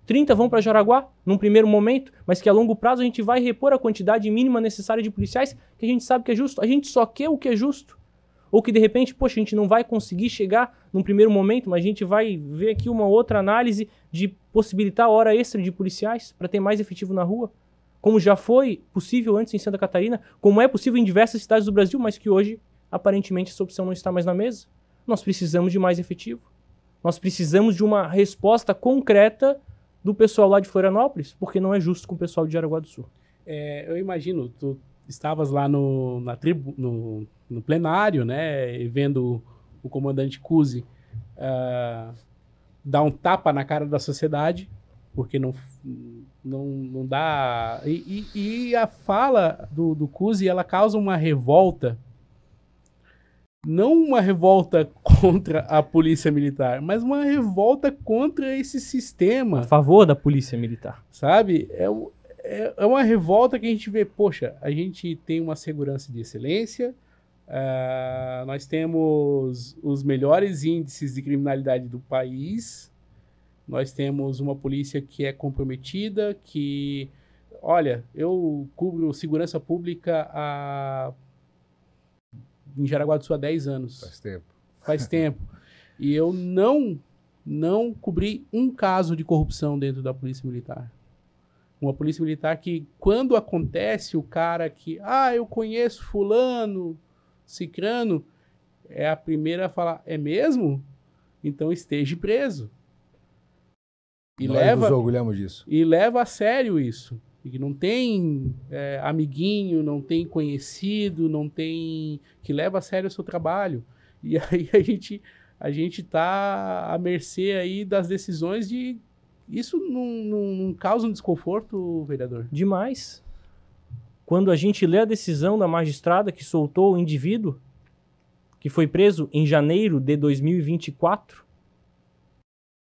30 vão para Jaraguá num primeiro momento, mas que a longo prazo a gente vai repor a quantidade mínima necessária de policiais que a gente sabe que é justo. A gente só quer o que é justo. Ou que de repente, poxa, a gente não vai conseguir chegar num primeiro momento, mas a gente vai ver aqui uma outra análise de possibilitar hora extra de policiais para ter mais efetivo na rua, como já foi possível antes em Santa Catarina, como é possível em diversas cidades do Brasil, mas que hoje aparentemente essa opção não está mais na mesa. Nós precisamos de mais efetivo. Nós precisamos de uma resposta concreta do pessoal lá de Florianópolis, porque não é justo com o pessoal de Jaraguá do Sul. É, eu imagino, tu estavas lá no, na tribu no, no plenário, né, e vendo o comandante Cusi uh, dar um tapa na cara da sociedade, porque não, não, não dá... E, e, e a fala do, do Cusi, ela causa uma revolta, não uma revolta contra a polícia militar, mas uma revolta contra esse sistema. A favor da polícia militar. Sabe? É, é, é, uma revolta que a gente vê, poxa, a gente tem uma segurança de excelência, uh, nós temos os melhores índices de criminalidade do país, nós temos uma polícia que é comprometida, que, olha, eu cubro segurança pública a, em Jaraguá do Sul há 10 anos. Faz tempo. Faz tempo. e eu não, não cobri um caso de corrupção dentro da Polícia Militar. Uma polícia militar que, quando acontece, o cara que, ah, eu conheço fulano, cicrano, é a primeira a falar, é mesmo? Então esteja preso. E Nós leva, nos orgulhamos disso. E leva a sério isso. Que não tem é, amiguinho, não tem conhecido, não tem. que leva a sério o seu trabalho. E aí a gente a gente tá à mercê aí das decisões de isso não, não, não causa um desconforto, vereador? Demais. Quando a gente lê a decisão da magistrada que soltou o indivíduo, que foi preso em janeiro de 2024,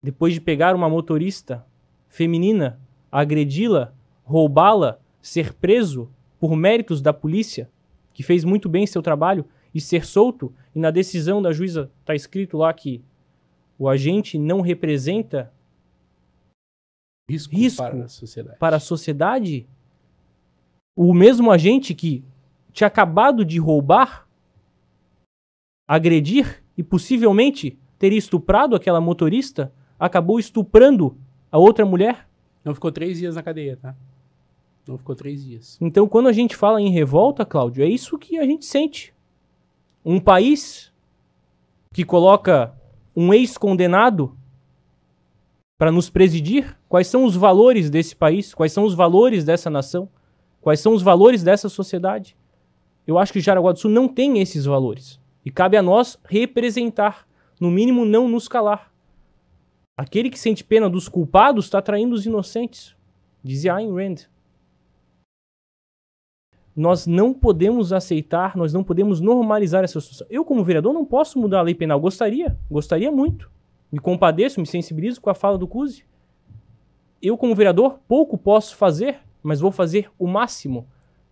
depois de pegar uma motorista feminina, agredi-la, roubá-la, ser preso por méritos da polícia, que fez muito bem seu trabalho, e ser solto, e na decisão da juíza está escrito lá que o agente não representa Risco, risco para, a sociedade. para a sociedade, o mesmo agente que tinha acabado de roubar, agredir e possivelmente teria estuprado aquela motorista, acabou estuprando a outra mulher. Não ficou três dias na cadeia, tá? Não ficou três dias. Então, quando a gente fala em revolta, Cláudio, é isso que a gente sente. Um país que coloca um ex-condenado para nos presidir? Quais são os valores desse país? Quais são os valores dessa nação? Quais são os valores dessa sociedade? Eu acho que Jaraguá do Sul não tem esses valores. E cabe a nós representar, no mínimo não nos calar. Aquele que sente pena dos culpados está traindo os inocentes, dizia Ayn Rand. Nós não podemos aceitar, nós não podemos normalizar essa situação. Eu, como vereador, não posso mudar a lei penal. Gostaria, gostaria muito. Me compadeço, me sensibilizo com a fala do Cuse. Eu, como vereador, pouco posso fazer, mas vou fazer o máximo,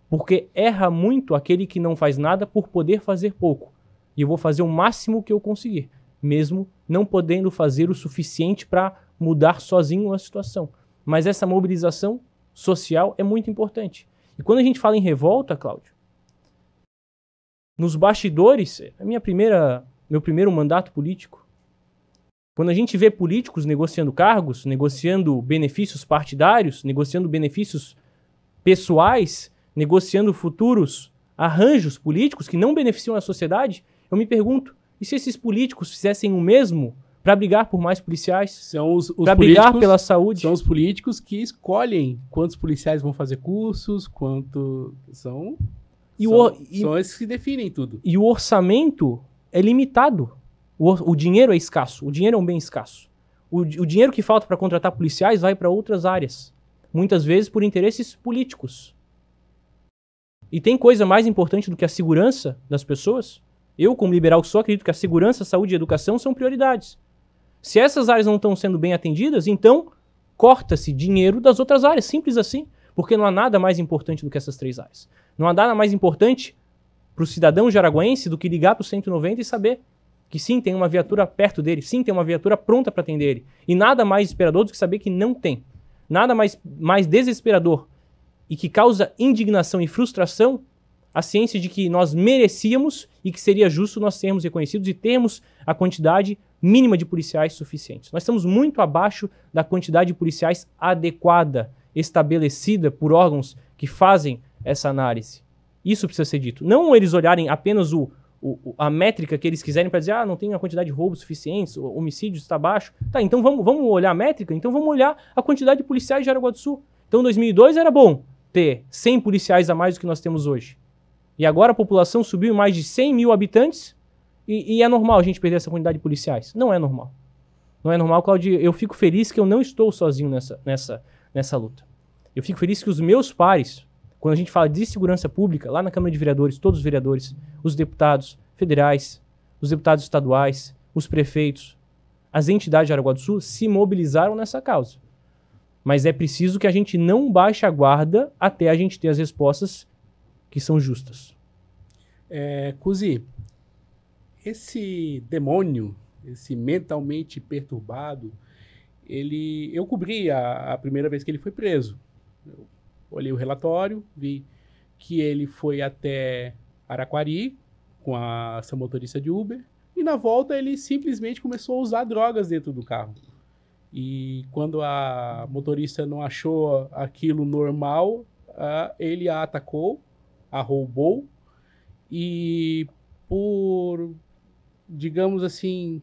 porque erra muito aquele que não faz nada por poder fazer pouco. E eu vou fazer o máximo que eu conseguir, mesmo não podendo fazer o suficiente para mudar sozinho a situação. Mas essa mobilização social é muito importante. E quando a gente fala em revolta, Cláudio, nos bastidores, a minha primeira, meu primeiro mandato político, quando a gente vê políticos negociando cargos, negociando benefícios partidários, negociando benefícios pessoais, negociando futuros arranjos políticos que não beneficiam a sociedade, eu me pergunto: e se esses políticos fizessem o mesmo para brigar por mais policiais? São os, os para brigar pela saúde? São os políticos que escolhem quantos policiais vão fazer cursos, quanto são. E são, o, e, são esses que definem tudo. E o orçamento é limitado o, o dinheiro é escasso, o dinheiro é um bem escasso. O, o dinheiro que falta para contratar policiais vai para outras áreas, muitas vezes por interesses políticos. E tem coisa mais importante do que a segurança das pessoas? Eu, como liberal só, acredito que a segurança, a saúde e a educação são prioridades. Se essas áreas não estão sendo bem atendidas, então corta-se dinheiro das outras áreas, simples assim, porque não há nada mais importante do que essas três áreas. Não há nada mais importante para o cidadão jaraguense do que ligar para o 190 e saber que sim, tem uma viatura perto dele, sim, tem uma viatura pronta para atender ele. E nada mais esperador do que saber que não tem. Nada mais, mais desesperador e que causa indignação e frustração a ciência de que nós merecíamos e que seria justo nós sermos reconhecidos e termos a quantidade mínima de policiais suficientes. Nós estamos muito abaixo da quantidade de policiais adequada, estabelecida por órgãos que fazem essa análise. Isso precisa ser dito. Não eles olharem apenas o o, a métrica que eles quiserem para dizer, ah, não tem a quantidade de roubos suficientes, homicídios está baixo. Tá, então vamos, vamos olhar a métrica? Então vamos olhar a quantidade de policiais de Aragua do Sul. Então, 2002 era bom ter 100 policiais a mais do que nós temos hoje. E agora a população subiu em mais de 100 mil habitantes e, e é normal a gente perder essa quantidade de policiais. Não é normal. Não é normal, Claudio. Eu fico feliz que eu não estou sozinho nessa, nessa, nessa luta. Eu fico feliz que os meus pares, quando a gente fala de segurança pública, lá na Câmara de Vereadores, todos os vereadores, os deputados federais, os deputados estaduais, os prefeitos, as entidades de Aragua do Sul se mobilizaram nessa causa. Mas é preciso que a gente não baixe a guarda até a gente ter as respostas que são justas. É, Cusi, esse demônio, esse mentalmente perturbado, ele, eu cobri a, a primeira vez que ele foi preso. Eu olhei o relatório, vi que ele foi até Araquari com a, essa motorista de Uber e na volta ele simplesmente começou a usar drogas dentro do carro. E quando a motorista não achou aquilo normal, uh, ele a atacou, a roubou e por, digamos assim,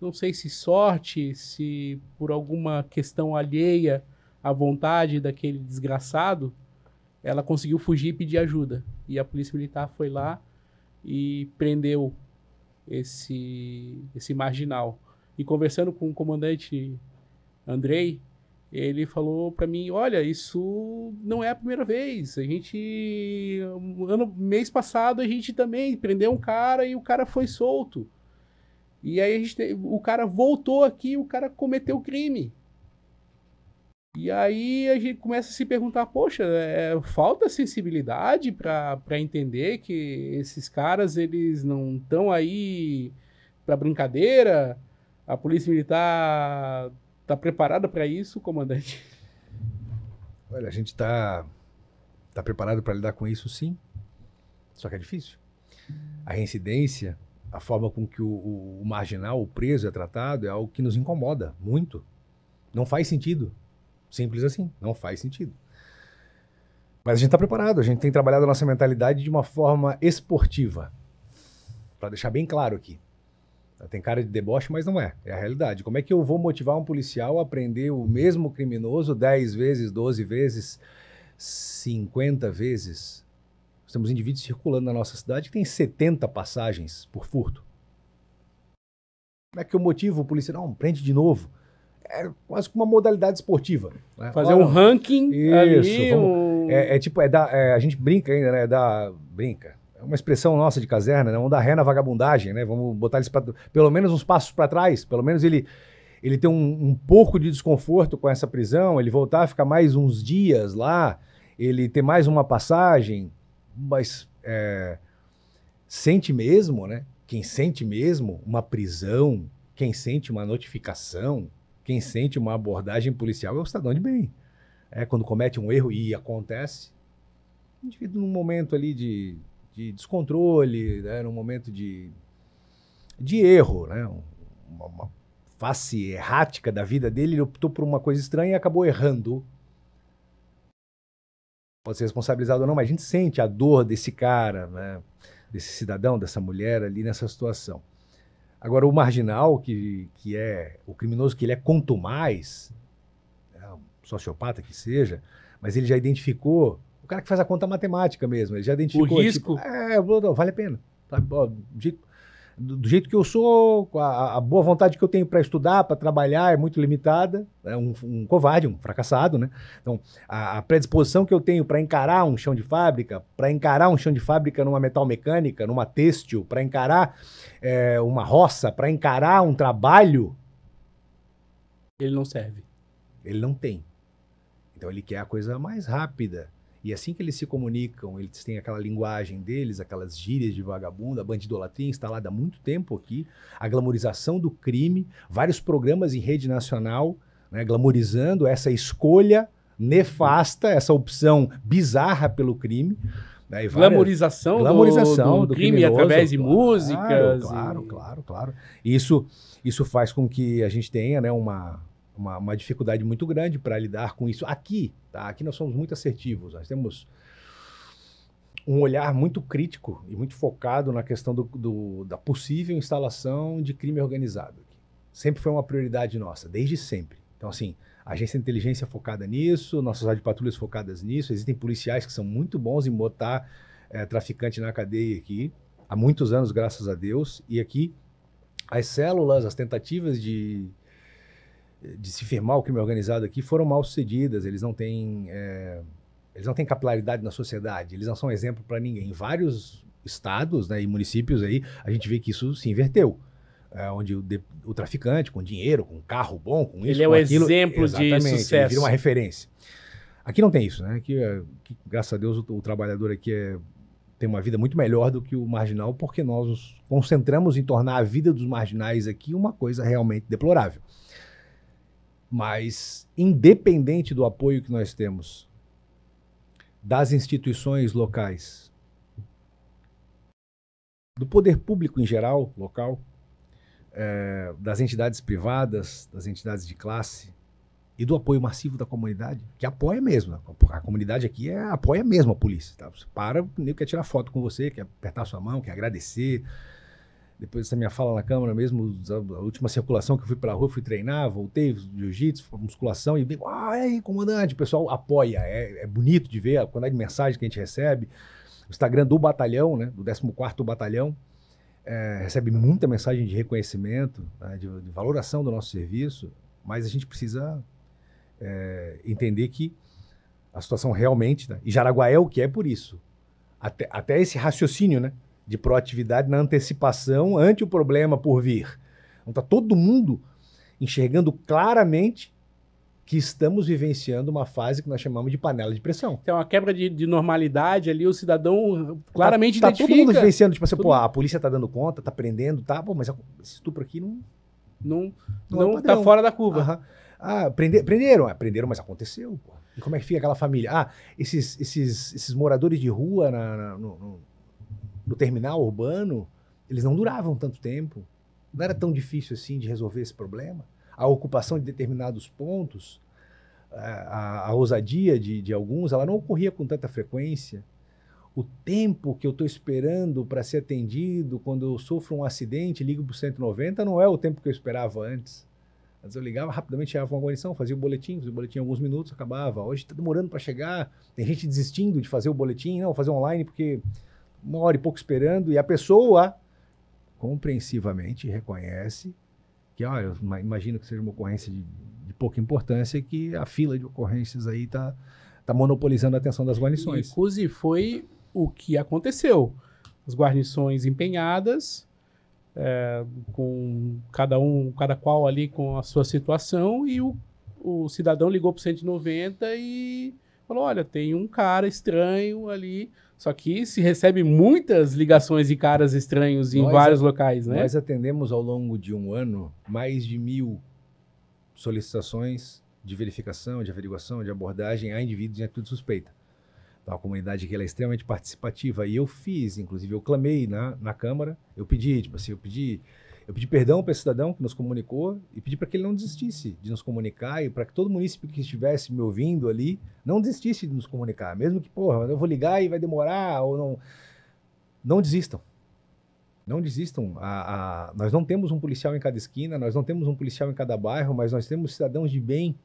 não sei se sorte, se por alguma questão alheia, a vontade daquele desgraçado, ela conseguiu fugir e pedir ajuda. E a polícia militar foi lá e prendeu esse, esse marginal. E conversando com o comandante Andrei, ele falou para mim: Olha, isso não é a primeira vez. A gente, ano, mês passado, a gente também prendeu um cara e o cara foi solto. E aí a gente, o cara voltou aqui e o cara cometeu crime. E aí a gente começa a se perguntar, poxa, é, falta sensibilidade para entender que esses caras eles não estão aí para brincadeira. A polícia militar está preparada para isso, comandante? Olha, a gente está tá preparado para lidar com isso, sim. Só que é difícil. A reincidência, a forma com que o, o marginal, o preso é tratado, é algo que nos incomoda muito. Não faz sentido Simples assim. Não faz sentido. Mas a gente está preparado, a gente tem trabalhado a nossa mentalidade de uma forma esportiva. Para deixar bem claro aqui. Tem cara de deboche, mas não é. É a realidade. Como é que eu vou motivar um policial a prender o mesmo criminoso 10 vezes, 12 vezes, 50 vezes? Nós temos indivíduos circulando na nossa cidade que tem 70 passagens por furto. Como é que eu motivo o policial? Não, prende de novo é quase que uma modalidade esportiva. Né? Fazer um ranking. Isso. Vamos, um... É, é, tipo, é da, é, a gente brinca ainda, né? É da, brinca. É uma expressão nossa de caserna, né? Vamos dar ré na vagabundagem, né? Vamos botar eles pra, pelo menos uns passos para trás. Pelo menos ele, ele ter um, um pouco de desconforto com essa prisão, ele voltar a ficar mais uns dias lá, ele ter mais uma passagem, mas é, sente mesmo, né? Quem sente mesmo uma prisão, quem sente uma notificação, quem sente uma abordagem policial é o cidadão de bem. É quando comete um erro e acontece, o indivíduo num momento ali de, de descontrole, né, num momento de, de erro, né, uma, uma face errática da vida dele, ele optou por uma coisa estranha e acabou errando pode ser responsabilizado ou não, mas a gente sente a dor desse cara, né? desse cidadão, dessa mulher ali nessa situação. Agora, o marginal, que, que é o criminoso, que ele é conto é né, um sociopata que seja, mas ele já identificou, o cara que faz a conta matemática mesmo, ele já identificou. O risco? Tipo, é, vale a pena. Sabe? Ó, de, do, do, jeito que eu sou, a, a boa vontade que eu tenho para estudar, para trabalhar é muito limitada. É um, um, covarde, um fracassado, né? Então, a, a predisposição que eu tenho para encarar um chão de fábrica, para encarar um chão de fábrica numa metal mecânica, numa têxtil, para encarar é, uma roça, para encarar um trabalho. Ele não serve. Ele não tem. Então, ele quer a coisa mais rápida. E assim que eles se comunicam, eles têm aquela linguagem deles, aquelas gírias de vagabundo, a bandidolatria instalada há muito tempo aqui, a glamorização do crime, vários programas em rede nacional né, glamorizando essa escolha nefasta, essa opção bizarra pelo crime. Né, glamorização, glamorização, do, do, do crime através de músicas. Claro, e... claro, claro. Isso, isso faz com que a gente tenha né, uma, uma, uma dificuldade muito grande para lidar com isso. Aqui, tá? aqui nós somos muito assertivos, nós temos um olhar muito crítico e muito focado na questão do, do, da possível instalação de crime organizado. Sempre foi uma prioridade nossa, desde sempre. Então, assim, a agência de inteligência focada nisso, nossas rádio patrulhas focadas nisso, existem policiais que são muito bons em botar é, traficante na cadeia aqui, há muitos anos, graças a Deus, e aqui as células, as tentativas de, de se firmar o crime organizado aqui foram mal sucedidas. Eles não têm, é, eles não têm capilaridade na sociedade. Eles não são exemplo para ninguém. Em vários estados né, e municípios aí a gente vê que isso se inverteu. É, onde o, de, o, traficante, com dinheiro, com carro bom, com isso, Ele é um aquilo, exemplo de sucesso. Ele vira uma referência. Aqui não tem isso, né? Aqui, aqui é, graças a Deus, o, o trabalhador aqui é, tem uma vida muito melhor do que o marginal, porque nós nos concentramos em tornar a vida dos marginais aqui uma coisa realmente deplorável. Mas, independente do apoio que nós temos das instituições locais, do poder público em geral, local, é, das entidades privadas, das entidades de classe e do apoio massivo da comunidade, que apoia mesmo. A comunidade aqui é, apoia mesmo a polícia. Tá? Você para, nem quer tirar foto com você, quer apertar sua mão, quer agradecer, depois dessa minha fala na Câmara mesmo, a última circulação que eu fui para a rua, fui treinar, voltei, jiu-jitsu, musculação, e digo, ai ah, é, comandante, o pessoal apoia, é, é bonito de ver a quantidade de mensagem que a gente recebe. O Instagram do batalhão, né, do 14º Batalhão, é, recebe muita mensagem de reconhecimento, né, de, de, valoração do nosso serviço, mas a gente precisa é, entender que a situação realmente, né, e Jaraguá é o que é por isso, até, até esse raciocínio, né, de proatividade na antecipação ante o problema por vir. Então está todo mundo enxergando claramente que estamos vivenciando uma fase que nós chamamos de panela de pressão. Então, uma quebra de, de normalidade ali, o cidadão claramente tá, tá identifica. Tá todo mundo vivenciando, tipo assim, todo... pô, a polícia tá dando conta, tá prendendo, tá, pô, mas esse estupro aqui não... Não, não, é não é tá fora da curva. Aham. Ah, prender, prenderam, é, prenderam, mas aconteceu, pô. E como é que fica aquela família? Ah, esses, esses, esses moradores de rua na, na, no, no no terminal urbano, eles não duravam tanto tempo. Não era tão difícil assim de resolver esse problema. A ocupação de determinados pontos, a, a, a ousadia de, de alguns, ela não ocorria com tanta frequência. O tempo que eu estou esperando para ser atendido quando eu sofro um acidente, ligo para o 190, não é o tempo que eu esperava antes. Antes eu ligava rapidamente, chegava uma guarnição, fazia o boletim, fazia o boletim em alguns minutos, acabava. Hoje está demorando para chegar, tem gente desistindo de fazer o boletim, não, fazer online porque uma hora e pouco esperando, e a pessoa compreensivamente reconhece que, olha, eu imagino que seja uma ocorrência de, de pouca importância, que a fila de ocorrências aí está tá monopolizando a atenção das guarnições. Inclusive, foi o que aconteceu. As guarnições empenhadas, é, com cada um, cada qual ali com a sua situação, e o, o cidadão ligou para o 190 e falou: olha, tem um cara estranho ali só que se recebe muitas ligações e caras estranhos em nós, vários locais, né? Nós atendemos ao longo de um ano mais de mil solicitações de verificação, de averiguação, de abordagem a indivíduos em atitude suspeita. Então, a comunidade aqui é extremamente participativa. E eu fiz, inclusive, eu clamei na, na Câmara, eu pedi, tipo assim, eu pedi eu pedi perdão para esse cidadão que nos comunicou e pedi para que ele não desistisse de nos comunicar e para que todo município que estivesse me ouvindo ali não desistisse de nos comunicar, mesmo que, porra, eu vou ligar e vai demorar ou não. Não desistam. Não desistam. A, a... Nós não temos um policial em cada esquina, nós não temos um policial em cada bairro, mas nós temos cidadãos de bem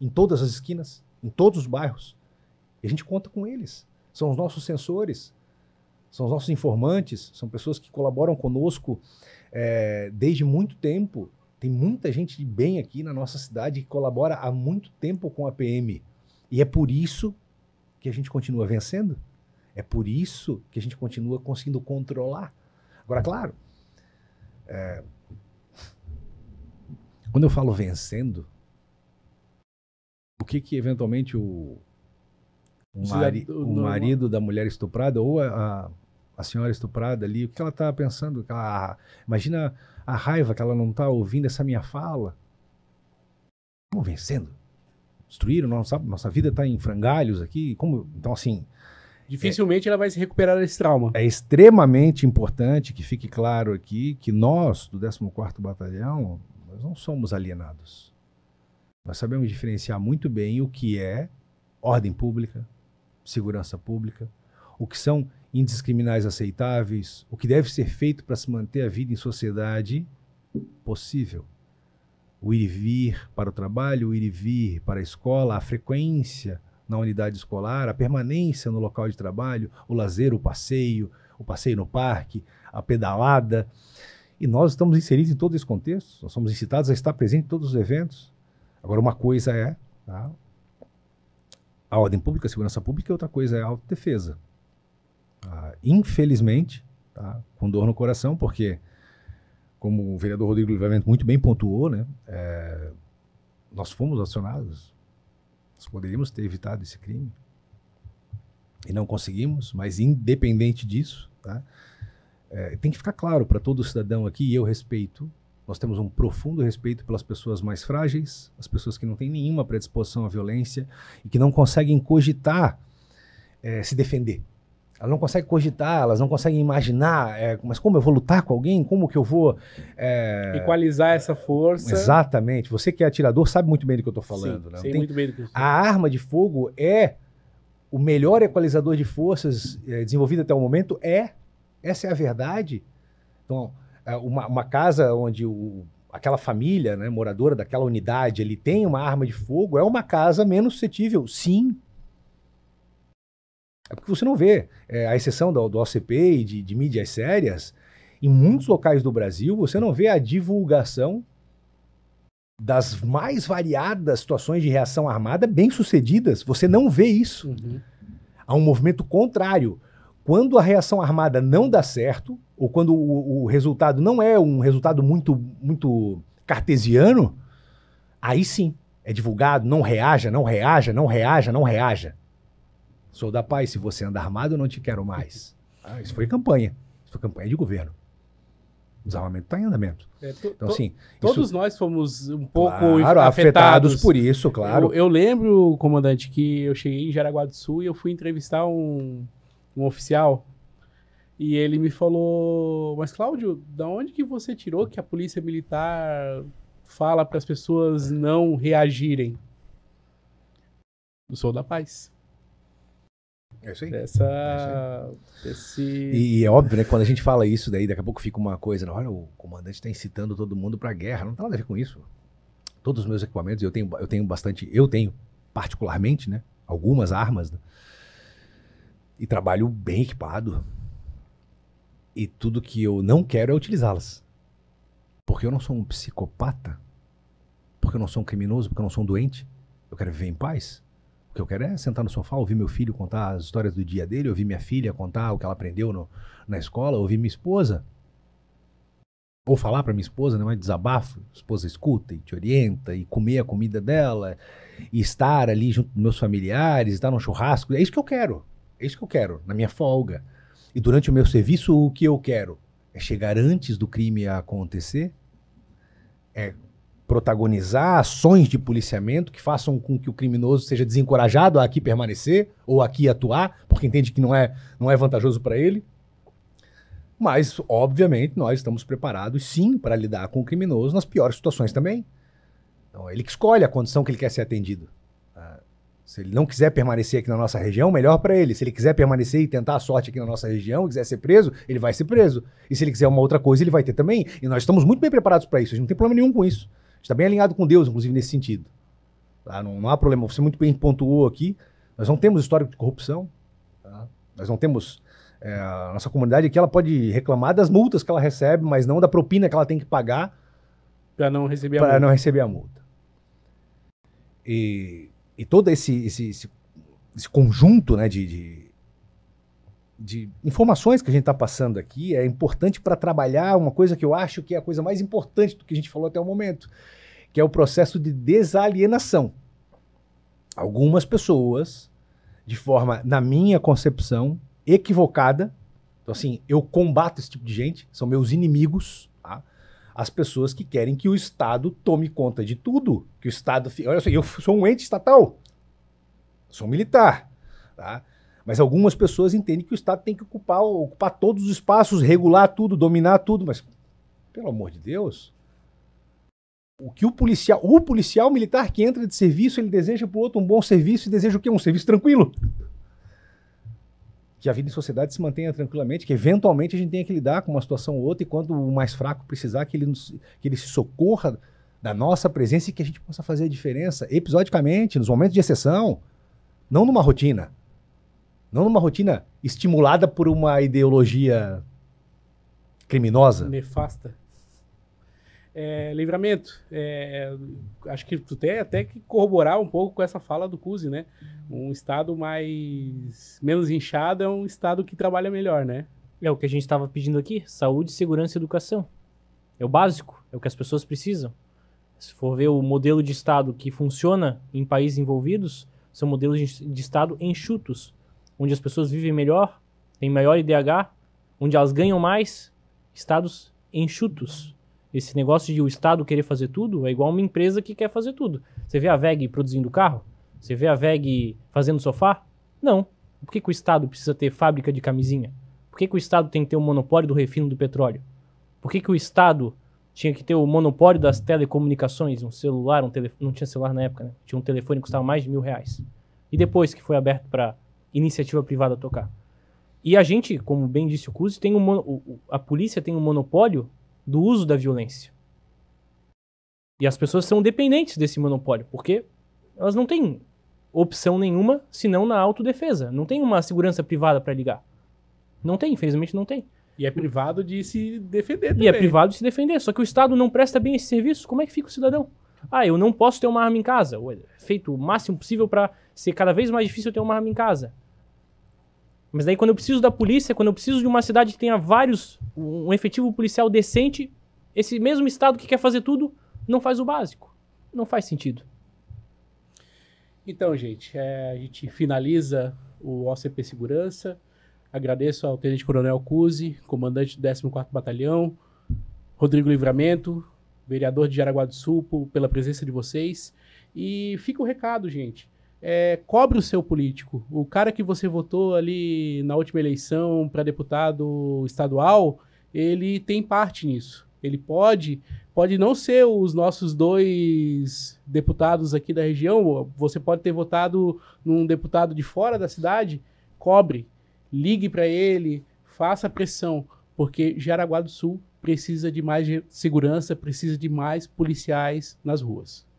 em todas as esquinas, em todos os bairros. E a gente conta com eles. São os nossos sensores, são os nossos informantes, são pessoas que colaboram conosco é, desde muito tempo. Tem muita gente de bem aqui na nossa cidade que colabora há muito tempo com a PM. E é por isso que a gente continua vencendo. É por isso que a gente continua conseguindo controlar. Agora, claro, é, quando eu falo vencendo, o que que eventualmente o, o, mari, o marido da mulher estuprada ou a, a a senhora estuprada ali, o que ela tá pensando? imagina a raiva que ela não está ouvindo essa minha fala. Como vencendo. Destruíram, nossa, nossa vida está em frangalhos aqui. Como? Então, assim. Dificilmente é, ela vai se recuperar desse trauma. É extremamente importante que fique claro aqui que nós, do 14 Batalhão, nós não somos alienados. Nós sabemos diferenciar muito bem o que é ordem pública, segurança pública, o que são índices criminais aceitáveis, o que deve ser feito para se manter a vida em sociedade possível. O ir e vir para o trabalho, o ir e vir para a escola, a frequência na unidade escolar, a permanência no local de trabalho, o lazer, o passeio, o passeio no parque, a pedalada. E nós estamos inseridos em todo esse contexto, nós somos incitados a estar presente em todos os eventos. Agora, uma coisa é tá? a ordem pública, a segurança pública, e outra coisa é a autodefesa ah, infelizmente, tá? com dor no coração, porque, como o vereador Rodrigo Livramento muito bem pontuou, né? É, nós fomos acionados, nós poderíamos ter evitado esse crime e não conseguimos, mas independente disso, tá? É, tem que ficar claro para todo cidadão aqui, e eu respeito, nós temos um profundo respeito pelas pessoas mais frágeis, as pessoas que não têm nenhuma predisposição à violência e que não conseguem cogitar é, se defender. Elas não conseguem cogitar, elas não conseguem imaginar, é, mas como eu vou lutar com alguém? Como que eu vou. É... Equalizar essa força. Exatamente. Você que é atirador sabe muito bem do que eu estou falando. Sim, né? sei Tem... muito bem do que eu estou A arma de fogo é. O melhor equalizador de forças é, desenvolvido até o momento é. Essa é a verdade. Então, é, uma, uma casa onde o, aquela família né, moradora daquela unidade ele tem uma arma de fogo, é uma casa menos suscetível, sim, é porque você não vê, é, à exceção do, do OCP e de, de mídias sérias, em muitos locais do Brasil você não vê a divulgação das mais variadas situações de reação armada bem-sucedidas. Você não vê isso. Uhum. Há um movimento contrário. Quando a reação armada não dá certo, ou quando o, o resultado não é um resultado muito, muito cartesiano, aí sim é divulgado, não reaja, não reaja, não reaja, não reaja. Sou da paz, se você anda armado, eu não te quero mais. Ah, isso foi campanha. Isso foi campanha de governo. O desarmamento está em andamento. É, to, então, assim, to, isso... Todos nós fomos um pouco claro, afetados. afetados. por isso, claro. Eu, eu, lembro, comandante, que eu cheguei em Jaraguá do Sul e eu fui entrevistar um, um oficial e ele me falou: Mas, Cláudio, da onde que você tirou que a polícia militar fala para as pessoas não reagirem? do sou da paz. É isso aí. Dessa, é isso aí. Desse... E é óbvio, né? Quando a gente fala isso, daí daqui a pouco fica uma coisa, né, olha, o comandante está incitando todo mundo para a guerra. Não tem nada a ver com isso. Todos os meus equipamentos, eu tenho, eu tenho bastante, eu tenho particularmente, né? Algumas armas. Né? E trabalho bem equipado. E tudo que eu não quero é utilizá-las. Porque eu não sou um psicopata. Porque eu não sou um criminoso. Porque eu não sou um doente. Eu quero viver em paz. O que eu quero é sentar no sofá, ouvir meu filho contar as histórias do dia dele, ouvir minha filha contar o que ela aprendeu no, na escola, ouvir minha esposa. Ou falar para minha esposa, não é desabafo. A esposa escuta e te orienta, e comer a comida dela, e estar ali junto com meus familiares, estar no churrasco. É isso que eu quero. É isso que eu quero, na minha folga. E durante o meu serviço, o que eu quero? É chegar antes do crime acontecer? É protagonizar ações de policiamento que façam com que o criminoso seja desencorajado a aqui permanecer ou aqui atuar, porque entende que não é, não é vantajoso para ele. Mas, obviamente, nós estamos preparados sim para lidar com o criminoso nas piores situações também. Então, é ele que escolhe a condição que ele quer ser atendido. Ah, se ele não quiser permanecer aqui na nossa região, melhor para ele. Se ele quiser permanecer e tentar a sorte aqui na nossa região, quiser ser preso, ele vai ser preso. E se ele quiser uma outra coisa, ele vai ter também. E nós estamos muito bem preparados para isso. A gente não tem problema nenhum com isso está bem alinhado com Deus, inclusive, nesse sentido. Tá? Não, não, há problema. Você muito bem pontuou aqui. Nós não temos histórico de corrupção. Tá? Nós não temos. É, a nossa comunidade aqui ela pode reclamar das multas que ela recebe, mas não da propina que ela tem que pagar para não receber para não receber a multa. E, e todo esse, esse, esse, esse conjunto né, de, de de informações que a gente está passando aqui é importante para trabalhar uma coisa que eu acho que é a coisa mais importante do que a gente falou até o momento, que é o processo de desalienação. Algumas pessoas, de forma, na minha concepção, equivocada, então assim, eu combato esse tipo de gente, são meus inimigos, tá? As pessoas que querem que o Estado tome conta de tudo, que o Estado... Olha eu sou um ente estatal, sou um militar, tá? Mas algumas pessoas entendem que o Estado tem que ocupar, ocupar todos os espaços, regular tudo, dominar tudo. Mas, pelo amor de Deus, o que o policial, o policial militar que entra de serviço, ele deseja para o outro um bom serviço e deseja o quê? Um serviço tranquilo. Que a vida em sociedade se mantenha tranquilamente, que eventualmente a gente tenha que lidar com uma situação ou outra e quando o mais fraco precisar, que ele, que ele se socorra da nossa presença e que a gente possa fazer a diferença episodicamente, nos momentos de exceção, não numa rotina. Não numa rotina estimulada por uma ideologia criminosa. Nefasta. É, livramento, é, é, acho que tu tem até que corroborar um pouco com essa fala do Cusi, né? Um estado mais menos inchado é um estado que trabalha melhor, né? É o que a gente estava pedindo aqui: saúde, segurança e educação. É o básico, é o que as pessoas precisam. Se for ver o modelo de estado que funciona em países envolvidos, são modelos de estado enxutos onde as pessoas vivem melhor, têm maior IDH, onde elas ganham mais, estados enxutos. Esse negócio de o Estado querer fazer tudo é igual uma empresa que quer fazer tudo. Você vê a VEG produzindo carro? Você vê a VEG fazendo sofá? Não. Por que, que o Estado precisa ter fábrica de camisinha? Por que, que o Estado tem que ter o monopólio do refino do petróleo? Por que, que o Estado tinha que ter o monopólio das telecomunicações? Um celular, um telefone. Não tinha celular na época, né? Tinha um telefone que custava mais de mil reais. E depois que foi aberto para iniciativa privada tocar. E a gente, como bem disse o Cuse, tem um a polícia tem um monopólio do uso da violência. E as pessoas são dependentes desse monopólio, porque elas não têm opção nenhuma senão na autodefesa. Não tem uma segurança privada para ligar. Não tem, infelizmente não tem. E é privado de se defender também. E é privado de se defender. Só que o Estado não presta bem esse serviço. Como é que fica o cidadão? Ah, eu não posso ter uma arma em casa. É feito o máximo possível para ser cada vez mais difícil ter uma arma em casa. Mas daí quando eu preciso da polícia, quando eu preciso de uma cidade que tenha vários, um efetivo policial decente, esse mesmo estado que quer fazer tudo não faz o básico. Não faz sentido. Então, gente, é, a gente finaliza o OCP Segurança. Agradeço ao Tenente Coronel Cuse, comandante do 14º Batalhão, Rodrigo Livramento, vereador de Jaraguá do Sul, pela presença de vocês. E fica o recado, gente é, cobre o seu político. O cara que você votou ali na última eleição para deputado estadual, ele tem parte nisso. Ele pode, pode não ser os nossos dois deputados aqui da região, você pode ter votado num deputado de fora da cidade, cobre, ligue para ele, faça pressão, porque Jaraguá do Sul precisa de mais segurança, precisa de mais policiais nas ruas.